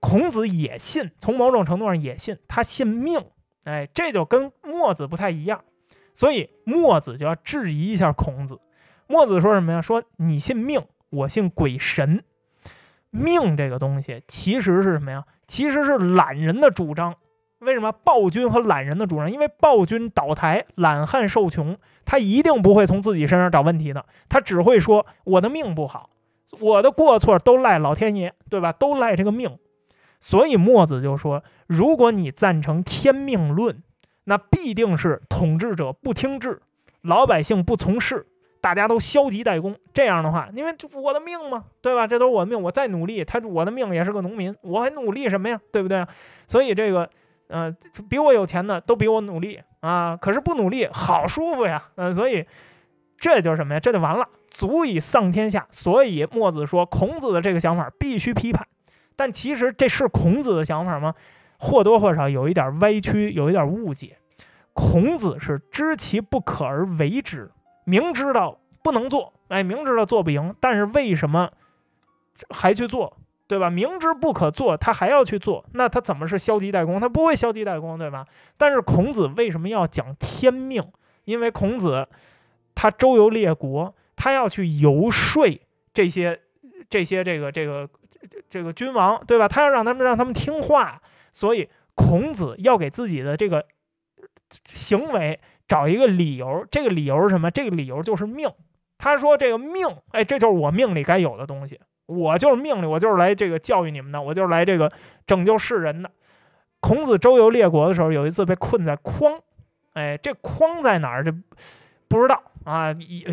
孔子也信，从某种程度上也信，他信命。哎，这就跟墨子不太一样，所以墨子就要质疑一下孔子。墨子说什么呀？说你信命，我信鬼神。命这个东西其实是什么呀？其实是懒人的主张。为什么暴君和懒人的主张？因为暴君倒台，懒汉受穷，他一定不会从自己身上找问题的，他只会说我的命不好，我的过错都赖老天爷，对吧？都赖这个命。所以墨子就说：“如果你赞成天命论，那必定是统治者不听治，老百姓不从事，大家都消极怠工。这样的话，因为这我的命嘛，对吧？这都是我的命，我再努力，他我的命也是个农民，我还努力什么呀？对不对所以这个，呃，比我有钱的都比我努力啊，可是不努力好舒服呀，嗯，所以这就是什么呀？这就完了，足以丧天下。所以墨子说，孔子的这个想法必须批判。”但其实这是孔子的想法吗？或多或少有一点歪曲，有一点误解。孔子是知其不可而为之，明知道不能做，哎，明知道做不赢，但是为什么还去做？对吧？明知不可做，他还要去做，那他怎么是消极怠工？他不会消极怠工，对吧？但是孔子为什么要讲天命？因为孔子他周游列国，他要去游说这些、这些、这个、这个。这个君王，对吧？他要让他们让他们听话，所以孔子要给自己的这个行为找一个理由。这个理由是什么？这个理由就是命。他说：“这个命，哎，这就是我命里该有的东西。我就是命里，我就是来这个教育你们的，我就是来这个拯救世人的。”孔子周游列国的时候，有一次被困在匡，哎，这匡在哪儿？这不知道啊，也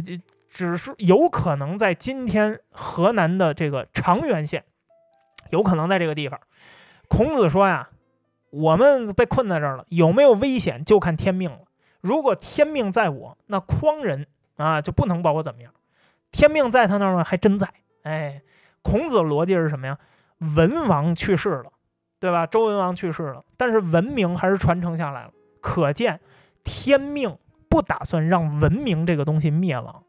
只是有可能在今天河南的这个长垣县。有可能在这个地方，孔子说呀：“我们被困在这儿了，有没有危险就看天命了。如果天命在我，那匡人啊就不能把我怎么样。天命在他那儿吗？还真在。哎，孔子逻辑是什么呀？文王去世了，对吧？周文王去世了，但是文明还是传承下来了。可见，天命不打算让文明这个东西灭亡。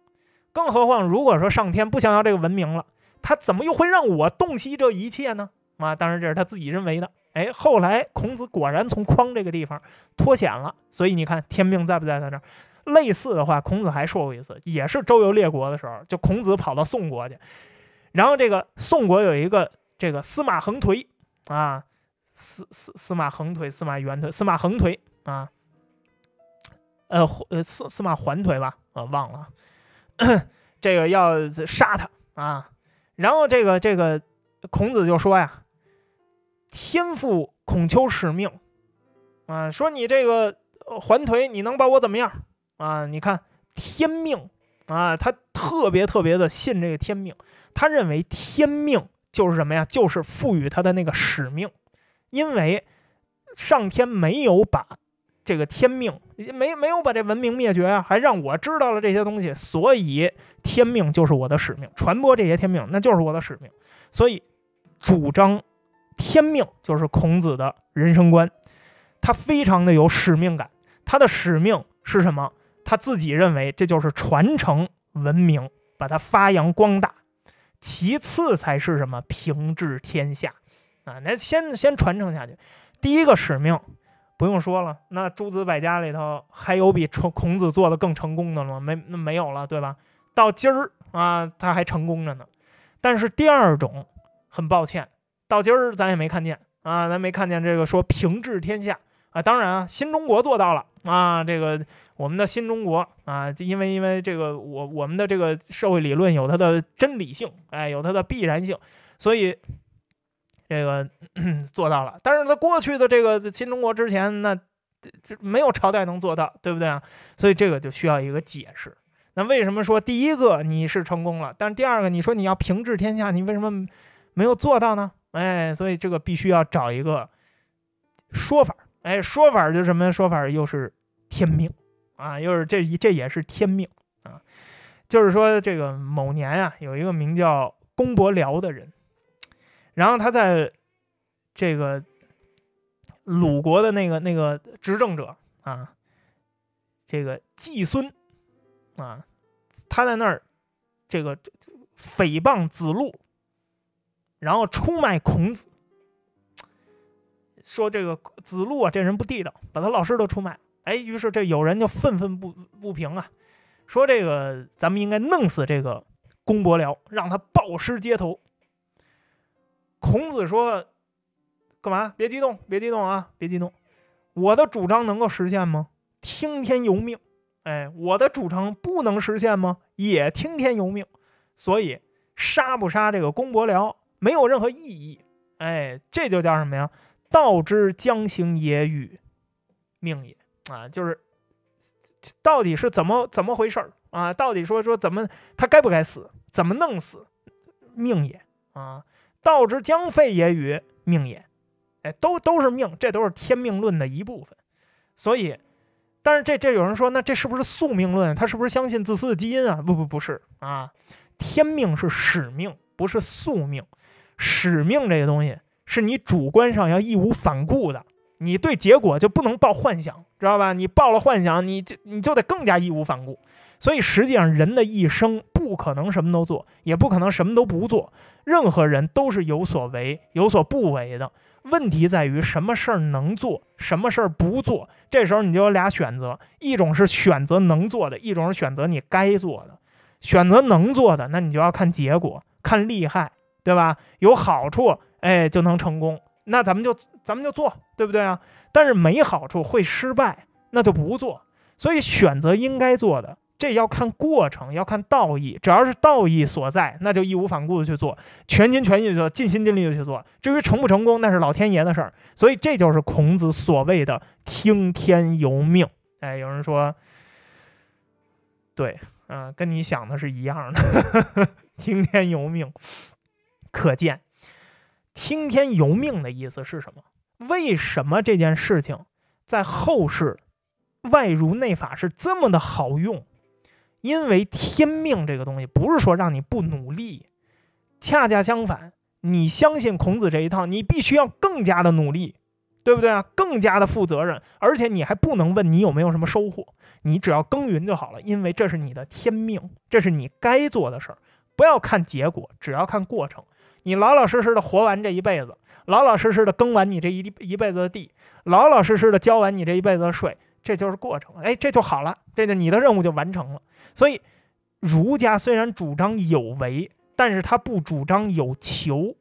更何况，如果说上天不想要这个文明了。”他怎么又会让我洞悉这一切呢？啊，当然这是他自己认为的。哎，后来孔子果然从匡这个地方脱险了，所以你看天命在不在他这儿？类似的话，孔子还说过一次，也是周游列国的时候，就孔子跑到宋国去，然后这个宋国有一个这个司马横颓啊，司司司马横颓、司马元颓、司马横颓啊，呃呃司司马桓颓吧，我忘了，这个要杀他啊。然后这个这个，孔子就说呀：“天父孔丘使命，啊，说你这个短腿，你能把我怎么样？啊，你看天命，啊，他特别特别的信这个天命，他认为天命就是什么呀？就是赋予他的那个使命，因为上天没有把。”这个天命没没有把这文明灭绝啊，还让我知道了这些东西，所以天命就是我的使命，传播这些天命那就是我的使命，所以主张天命就是孔子的人生观，他非常的有使命感，他的使命是什么？他自己认为这就是传承文明，把它发扬光大，其次才是什么平治天下啊，那先先传承下去，第一个使命。不用说了，那诸子百家里头还有比成孔子做的更成功的了吗？没，那没有了，对吧？到今儿啊，他还成功着呢。但是第二种，很抱歉，到今儿咱也没看见啊，咱没看见这个说平治天下啊。当然啊，新中国做到了啊，这个我们的新中国啊，因为因为这个我我们的这个社会理论有它的真理性，哎，有它的必然性，所以。这个 做到了，但是在过去的这个新中国之前，那这这没有朝代能做到，对不对啊？所以这个就需要一个解释。那为什么说第一个你是成功了，但第二个你说你要平治天下，你为什么没有做到呢？哎，所以这个必须要找一个说法哎，说法就什么说法又是天命啊，又是这这也是天命啊，就是说这个某年啊，有一个名叫公伯僚的人。然后他在这个鲁国的那个那个执政者啊，这个季孙啊，他在那儿这个诽谤子路，然后出卖孔子，说这个子路啊这人不地道，把他老师都出卖。了。哎，于是这有人就愤愤不不平啊，说这个咱们应该弄死这个公伯僚，让他暴尸街头。孔子说：“干嘛？别激动，别激动啊，别激动！我的主张能够实现吗？听天由命。哎，我的主张不能实现吗？也听天由命。所以杀不杀这个公伯僚没有任何意义。哎，这就叫什么呀？道之将行也与命也啊！就是到底是怎么怎么回事啊？到底说说怎么他该不该死？怎么弄死？命也啊！”道之将废也，与命也，哎，都都是命，这都是天命论的一部分。所以，但是这这有人说，那这是不是宿命论？他是不是相信自私的基因啊？不不不是啊，天命是使命，不是宿命。使命这个东西是你主观上要义无反顾的，你对结果就不能抱幻想，知道吧？你抱了幻想，你就你就得更加义无反顾。所以实际上，人的一生不可能什么都做，也不可能什么都不做。任何人都是有所为有所不为的。问题在于什么事儿能做，什么事儿不做。这时候你就有俩选择：一种是选择能做的，一种是选择你该做的。选择能做的，那你就要看结果，看厉害，对吧？有好处，哎，就能成功，那咱们就咱们就做，对不对啊？但是没好处会失败，那就不做。所以选择应该做的。这要看过程，要看道义，只要是道义所在，那就义无反顾的去做，全心全意的做，尽心尽力的去做。至于成不成功，那是老天爷的事儿。所以这就是孔子所谓的“听天由命”。哎，有人说，对，嗯，跟你想的是一样的，“ 听天由命”。可见，“听天由命”的意思是什么？为什么这件事情在后世外儒内法是这么的好用？因为天命这个东西不是说让你不努力，恰恰相反，你相信孔子这一套，你必须要更加的努力，对不对啊？更加的负责任，而且你还不能问你有没有什么收获，你只要耕耘就好了，因为这是你的天命，这是你该做的事儿。不要看结果，只要看过程。你老老实实的活完这一辈子，老老实实的耕完你这一一一辈子的地，老老实实的交完你这一辈子的税。这就是过程，哎，这就好了，这就你的任务就完成了。所以，儒家虽然主张有为，但是他不主张有求，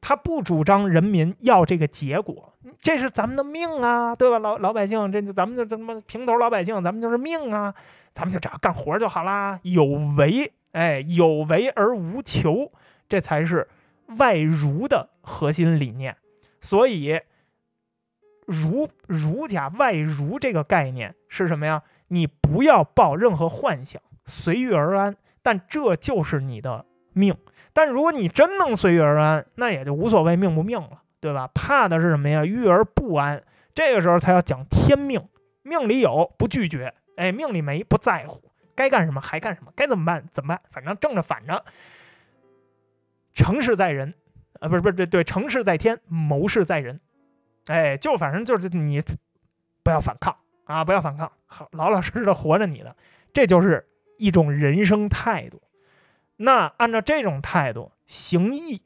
他不主张人民要这个结果，这是咱们的命啊，对吧？老老百姓，这咱们就这么平头老百姓，咱们就是命啊，咱们就只要干活就好啦。有为，哎，有为而无求，这才是外儒的核心理念。所以。儒儒家外儒这个概念是什么呀？你不要抱任何幻想，随遇而安，但这就是你的命。但如果你真能随遇而安，那也就无所谓命不命了，对吧？怕的是什么呀？遇而不安，这个时候才要讲天命，命里有不拒绝，哎，命里没不在乎，该干什么还干什么，该怎么办怎么办？反正正着反着，成事在人，啊，不是不是对对，成事在天，谋事在人。哎，就反正就是你，不要反抗啊！不要反抗，好，老老实实的活着你的，这就是一种人生态度。那按照这种态度，行义、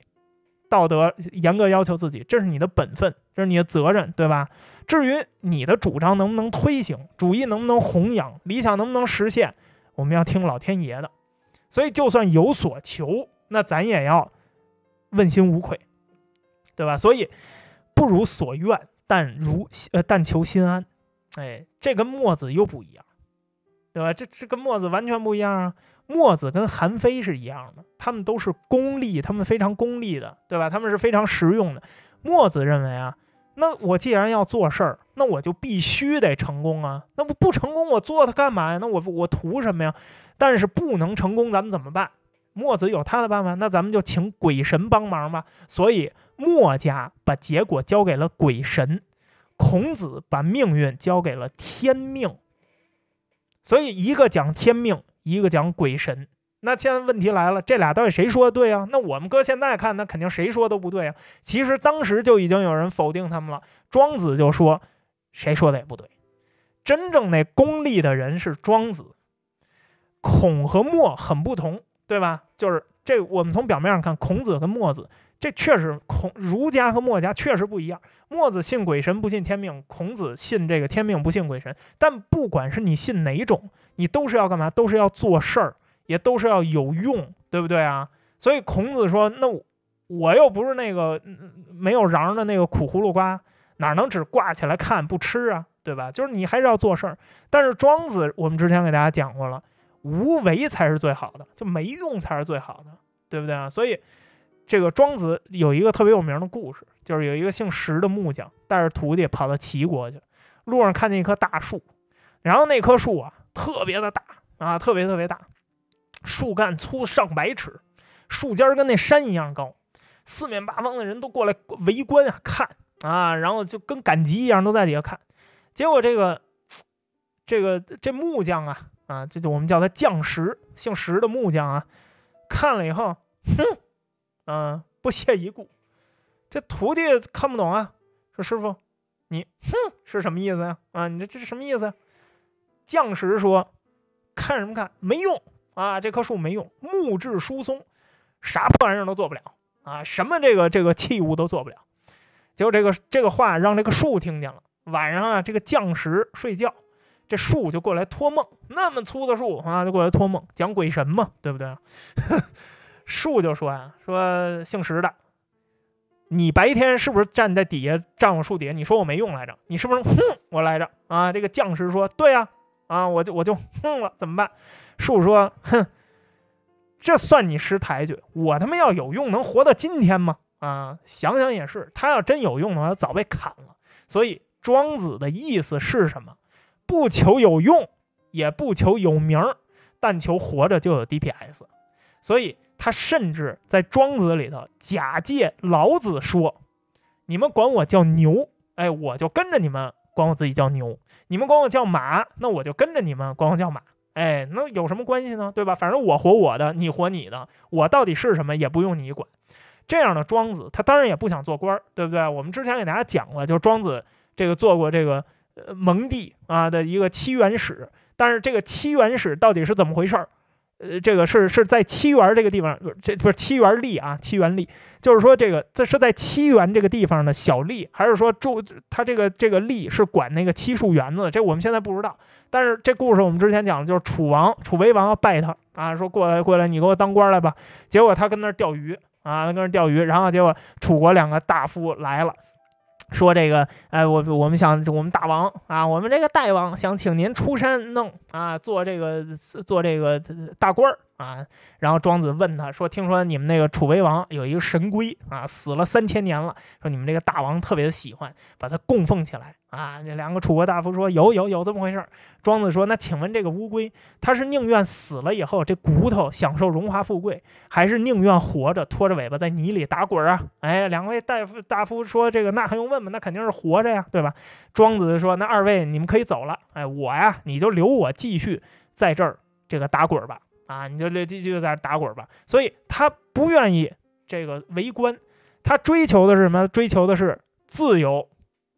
道德严格要求自己，这是你的本分，这是你的责任，对吧？至于你的主张能不能推行，主义能不能弘扬，理想能不能实现，我们要听老天爷的。所以，就算有所求，那咱也要问心无愧，对吧？所以。不如所愿，但如呃，但求心安。哎，这跟墨子又不一样，对吧？这这跟墨子完全不一样啊！墨子跟韩非是一样的，他们都是功利，他们非常功利的，对吧？他们是非常实用的。墨子认为啊，那我既然要做事儿，那我就必须得成功啊。那不不成功，我做它干嘛呀？那我我图什么呀？但是不能成功，咱们怎么办？墨子有他的办法，那咱们就请鬼神帮忙吧。所以墨家把结果交给了鬼神，孔子把命运交给了天命。所以一个讲天命，一个讲鬼神。那现在问题来了，这俩到底谁说的对啊？那我们搁现在看，那肯定谁说都不对啊。其实当时就已经有人否定他们了。庄子就说，谁说的也不对。真正那功利的人是庄子。孔和墨很不同。对吧？就是这，我们从表面上看，孔子跟墨子，这确实孔儒家和墨家确实不一样。墨子信鬼神，不信天命；孔子信这个天命，不信鬼神。但不管是你信哪种，你都是要干嘛？都是要做事儿，也都是要有用，对不对啊？所以孔子说：“那我又不是那个没有瓤的那个苦葫芦瓜，哪能只挂起来看不吃啊？对吧？就是你还是要做事儿。但是庄子，我们之前给大家讲过了。”无为才是最好的，就没用才是最好的，对不对啊？所以这个庄子有一个特别有名的故事，就是有一个姓石的木匠带着徒弟跑到齐国去，路上看见一棵大树，然后那棵树啊特别的大啊，特别特别大，树干粗上百尺，树尖儿跟那山一样高，四面八方的人都过来围观啊看啊，然后就跟赶集一样都在底下看，结果这个这个这木匠啊。啊，这就我们叫他匠石，姓石的木匠啊。看了以后，哼，嗯，不屑一顾。这徒弟看不懂啊，说师傅，你哼是什么意思呀？啊，你这这是什么意思？匠石说，看什么看？没用啊，这棵树没用，木质疏松，啥破玩意儿都做不了啊，什么这个这个器物都做不了。结果这个这个话让这个树听见了。晚上啊，这个匠石睡觉。这树就过来托梦，那么粗的树啊，就过来托梦，讲鬼神嘛，对不对？树就说呀：“说姓石的，你白天是不是站在底下站我树底下？你说我没用来着，你是不是哼我来着啊？”这个将士说：“对呀，啊，我就我就哼了，怎么办？”树说：“哼，这算你识抬举，我他妈要有用，能活到今天吗？啊，想想也是，他要真有用的话，他早被砍了。所以庄子的意思是什么？”不求有用，也不求有名儿，但求活着就有 DPS。所以他甚至在《庄子》里头假借老子说：“你们管我叫牛，哎，我就跟着你们管我自己叫牛；你们管我叫马，那我就跟着你们管我叫马。哎，那有什么关系呢？对吧？反正我活我的，你活你的，我到底是什么也不用你管。”这样的庄子，他当然也不想做官，对不对？我们之前给大家讲过，就庄子这个做过这个。蒙地啊的一个七元始，但是这个七元始到底是怎么回事儿？呃，这个是是在七原这个地方，这不是七原吏啊，七元吏，就是说这个这是在七原这个地方的小吏，还是说住他这个这个吏是管那个七树园子？这我们现在不知道。但是这故事我们之前讲的就是楚王楚威王要拜他啊，说过来过来你给我当官来吧，结果他跟那儿钓鱼啊，跟那儿钓鱼，然后结果楚国两个大夫来了。说这个，哎，我我们想，我们大王啊，我们这个大王想请您出山弄啊，做这个做这个大官儿。啊，然后庄子问他说：“听说你们那个楚威王有一个神龟啊，死了三千年了。说你们这个大王特别的喜欢把它供奉起来啊。”那两个楚国大夫说：“有有有这么回事。”庄子说：“那请问这个乌龟，它是宁愿死了以后这骨头享受荣华富贵，还是宁愿活着拖着尾巴在泥里打滚啊？”哎，两位大夫大夫说：“这个那还用问吗？那肯定是活着呀，对吧？”庄子说：“那二位你们可以走了。哎，我呀，你就留我继续在这儿这个打滚吧。”啊，你就这就就在打滚吧，所以他不愿意这个为官，他追求的是什么？追求的是自由，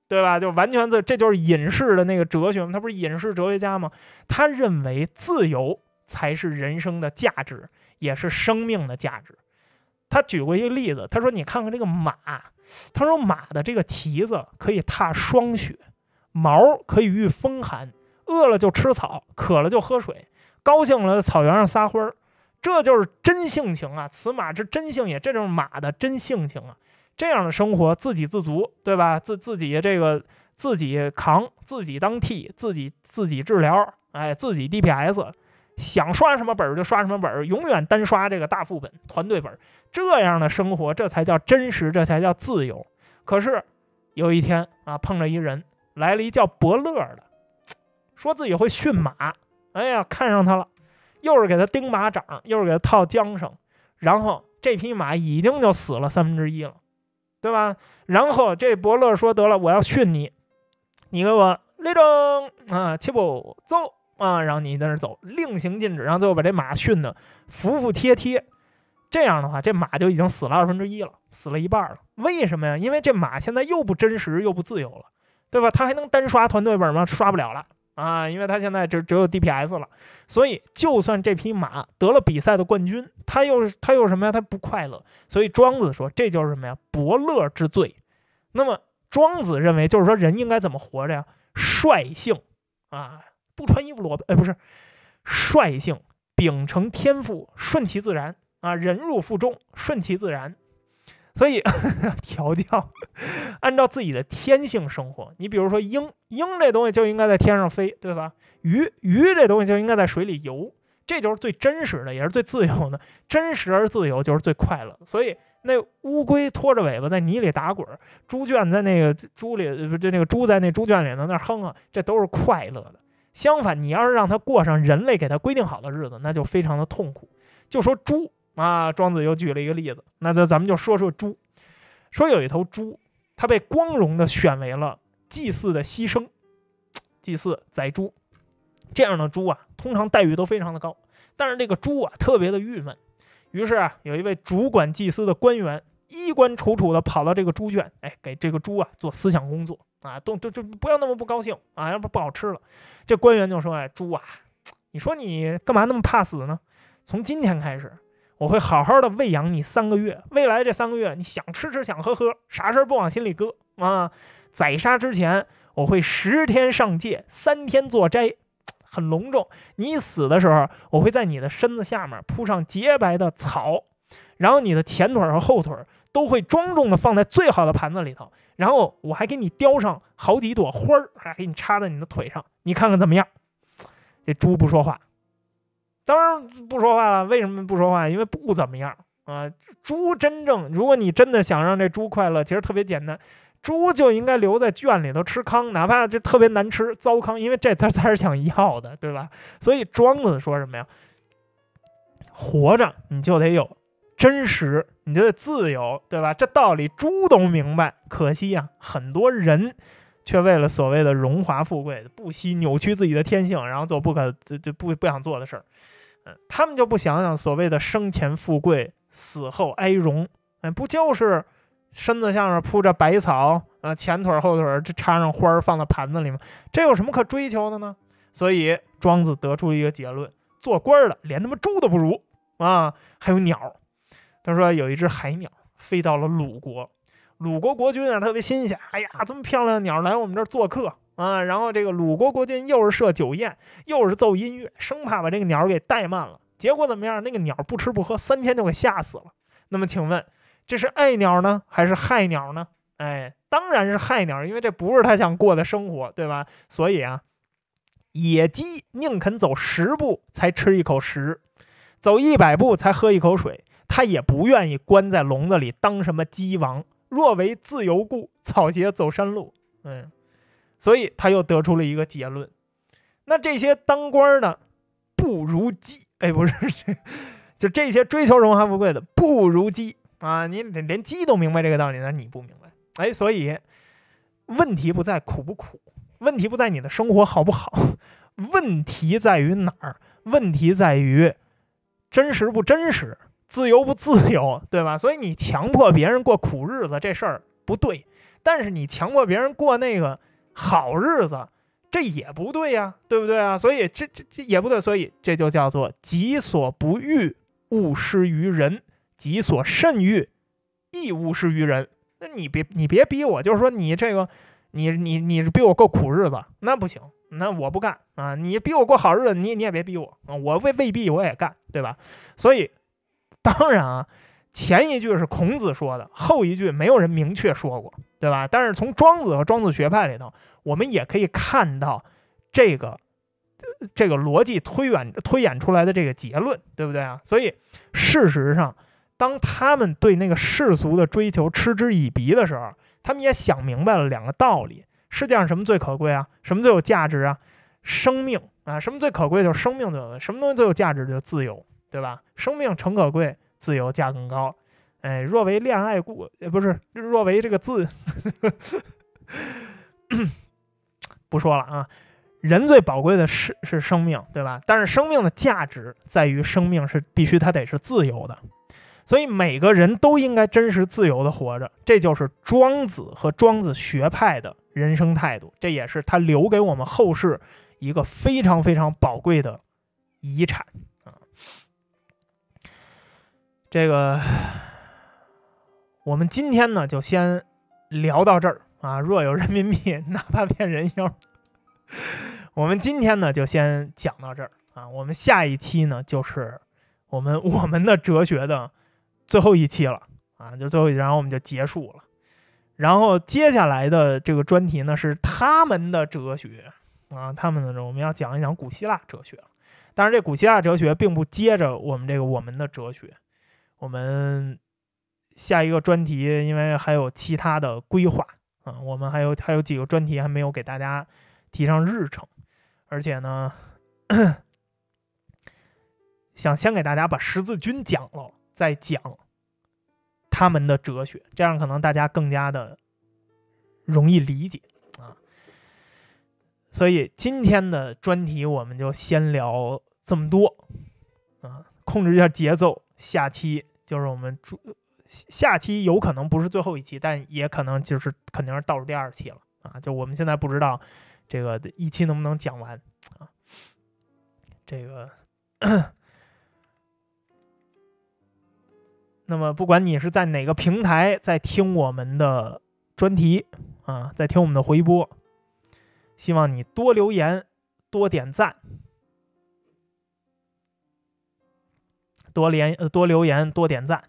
对吧？就完全这这就是隐士的那个哲学嘛。他不是隐士哲学家吗？他认为自由才是人生的价值，也是生命的价值。他举过一个例子，他说：“你看看这个马，他说马的这个蹄子可以踏霜雪，毛可以御风寒，饿了就吃草，渴了就喝水。”高兴了，在草原上撒欢儿，这就是真性情啊！此马之真性也，这就是马的真性情啊！这样的生活，自给自足，对吧？自自己这个自己扛，自己当替，自己自己治疗，哎，自己 DPS，想刷什么本就刷什么本，永远单刷这个大副本、团队本。这样的生活，这才叫真实，这才叫自由。可是有一天啊，碰着一人，来了一叫伯乐的，说自己会驯马。哎呀，看上他了，又是给他钉马掌，又是给他套缰绳，然后这匹马已经就死了三分之一了，对吧？然后这伯乐说：“得了，我要训你，你给我立正啊，起步走啊，然后你在那走，令行禁止，然后最后把这马训的服服帖帖。这样的话，这马就已经死了二分之一了，死了一半了。为什么呀？因为这马现在又不真实，又不自由了，对吧？他还能单刷团队本吗？刷不了了。”啊，因为他现在就只有 DPS 了，所以就算这匹马得了比赛的冠军，他又他又什么呀？他不快乐。所以庄子说，这就是什么呀？伯乐之罪。那么庄子认为，就是说人应该怎么活着呀？率性啊，不穿衣服裸奔，哎，不是，率性，秉承天赋，顺其自然啊，忍辱负重，顺其自然。所以，调教，按照自己的天性生活。你比如说，鹰，鹰这东西就应该在天上飞，对吧？鱼，鱼这东西就应该在水里游，这就是最真实的，也是最自由的。真实而自由就是最快乐。所以，那乌龟拖着尾巴在泥里打滚，猪圈在那个猪里，不就那个猪在那猪圈里在那哼哼，这都是快乐的。相反，你要是让它过上人类给它规定好的日子，那就非常的痛苦。就说猪。啊，庄子又举了一个例子，那咱咱们就说说猪，说有一头猪，它被光荣的选为了祭祀的牺牲，祭祀宰猪，这样的猪啊，通常待遇都非常的高，但是这个猪啊，特别的郁闷。于是啊，有一位主管祭祀的官员，衣冠楚楚的跑到这个猪圈，哎，给这个猪啊做思想工作啊，都都就不要那么不高兴啊，要不不好吃了。这官员就说，哎，猪啊，你说你干嘛那么怕死呢？从今天开始。我会好好的喂养你三个月，未来这三个月你想吃吃想喝喝，啥事儿不往心里搁啊！宰杀之前，我会十天上界，三天做斋，很隆重。你死的时候，我会在你的身子下面铺上洁白的草，然后你的前腿和后腿都会庄重的放在最好的盘子里头，然后我还给你雕上好几朵花儿，还给你插在你的腿上，你看看怎么样？这猪不说话。当然不说话了，为什么不说话？因为不怎么样啊。猪真正，如果你真的想让这猪快乐，其实特别简单，猪就应该留在圈里头吃糠，哪怕这特别难吃糟糠，因为这它才 是想要的，对吧？所以庄子说什么呀？活着你就得有真实，你就得自由，对吧？这道理猪都明白，可惜呀，很多人却为了所谓的荣华富贵，不惜扭曲自己的天性，然后做不可、就就不不想做的事儿。他们就不想想所谓的生前富贵，死后哀荣，哎，不就是身子下面铺着百草，呃，前腿后腿这插上花儿放在盘子里吗？这有什么可追求的呢？所以庄子得出一个结论：做官的连他妈猪都不如啊！还有鸟，他说有一只海鸟飞到了鲁国，鲁国国君啊特别新鲜，哎呀，这么漂亮的鸟来我们这儿做客。啊，然后这个鲁国国君又是设酒宴，又是奏音乐，生怕把这个鸟给怠慢了。结果怎么样？那个鸟不吃不喝，三天就给吓死了。那么请问，这是爱鸟呢，还是害鸟呢？哎，当然是害鸟，因为这不是他想过的生活，对吧？所以啊，野鸡宁肯走十步才吃一口食，走一百步才喝一口水，他也不愿意关在笼子里当什么鸡王。若为自由故，草鞋走山路。嗯。所以他又得出了一个结论，那这些当官的不如鸡，哎，不是，就这些追求荣华富贵的不如鸡啊！你连鸡都明白这个道理，那你不明白？哎，所以问题不在苦不苦，问题不在你的生活好不好，问题在于哪儿？问题在于真实不真实，自由不自由，对吧？所以你强迫别人过苦日子这事儿不对，但是你强迫别人过那个。好日子，这也不对呀，对不对啊？所以这这这也不对，所以这就叫做“己所不欲，勿施于人；己所甚欲，亦勿施于人。”那你别你别逼我，就是说你这个，你你你逼我过苦日子，那不行，那我不干啊！你逼我过好日子，你你也别逼我啊！我未未必我也干，对吧？所以当然啊，前一句是孔子说的，后一句没有人明确说过。对吧？但是从庄子和庄子学派里头，我们也可以看到，这个这个逻辑推演推演出来的这个结论，对不对啊？所以事实上，当他们对那个世俗的追求嗤之以鼻的时候，他们也想明白了两个道理：世界上什么最可贵啊？什么最有价值啊？生命啊！什么最可贵就是生命最，什么东西最有价值就自由，对吧？生命诚可贵，自由价更高。哎，若为恋爱故，不是若为这个字，不说了啊。人最宝贵的是是生命，对吧？但是生命的价值在于生命是必须，它得是自由的。所以每个人都应该真实自由的活着，这就是庄子和庄子学派的人生态度。这也是他留给我们后世一个非常非常宝贵的遗产啊。这个。我们今天呢就先聊到这儿啊！若有人民币，哪怕变人妖。我们今天呢就先讲到这儿啊！我们下一期呢就是我们我们的哲学的最后一期了啊，就最后一期，然后我们就结束了。然后接下来的这个专题呢是他们的哲学啊，他们的我们要讲一讲古希腊哲学。当然，这古希腊哲学并不接着我们这个我们的哲学，我们。下一个专题，因为还有其他的规划啊，我们还有还有几个专题还没有给大家提上日程，而且呢，想先给大家把十字军讲了，再讲他们的哲学，这样可能大家更加的容易理解啊。所以今天的专题我们就先聊这么多啊，控制一下节奏，下期就是我们主。下期有可能不是最后一期，但也可能就是肯定是倒数第二期了啊！就我们现在不知道这个一期能不能讲完啊？这个，那么不管你是在哪个平台在听我们的专题啊，在听我们的回播，希望你多留言，多点赞，多连呃多留言，多点赞。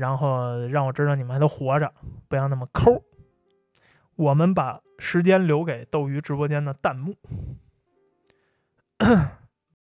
然后让我知道你们还都活着，不要那么抠。我们把时间留给斗鱼直播间的弹幕。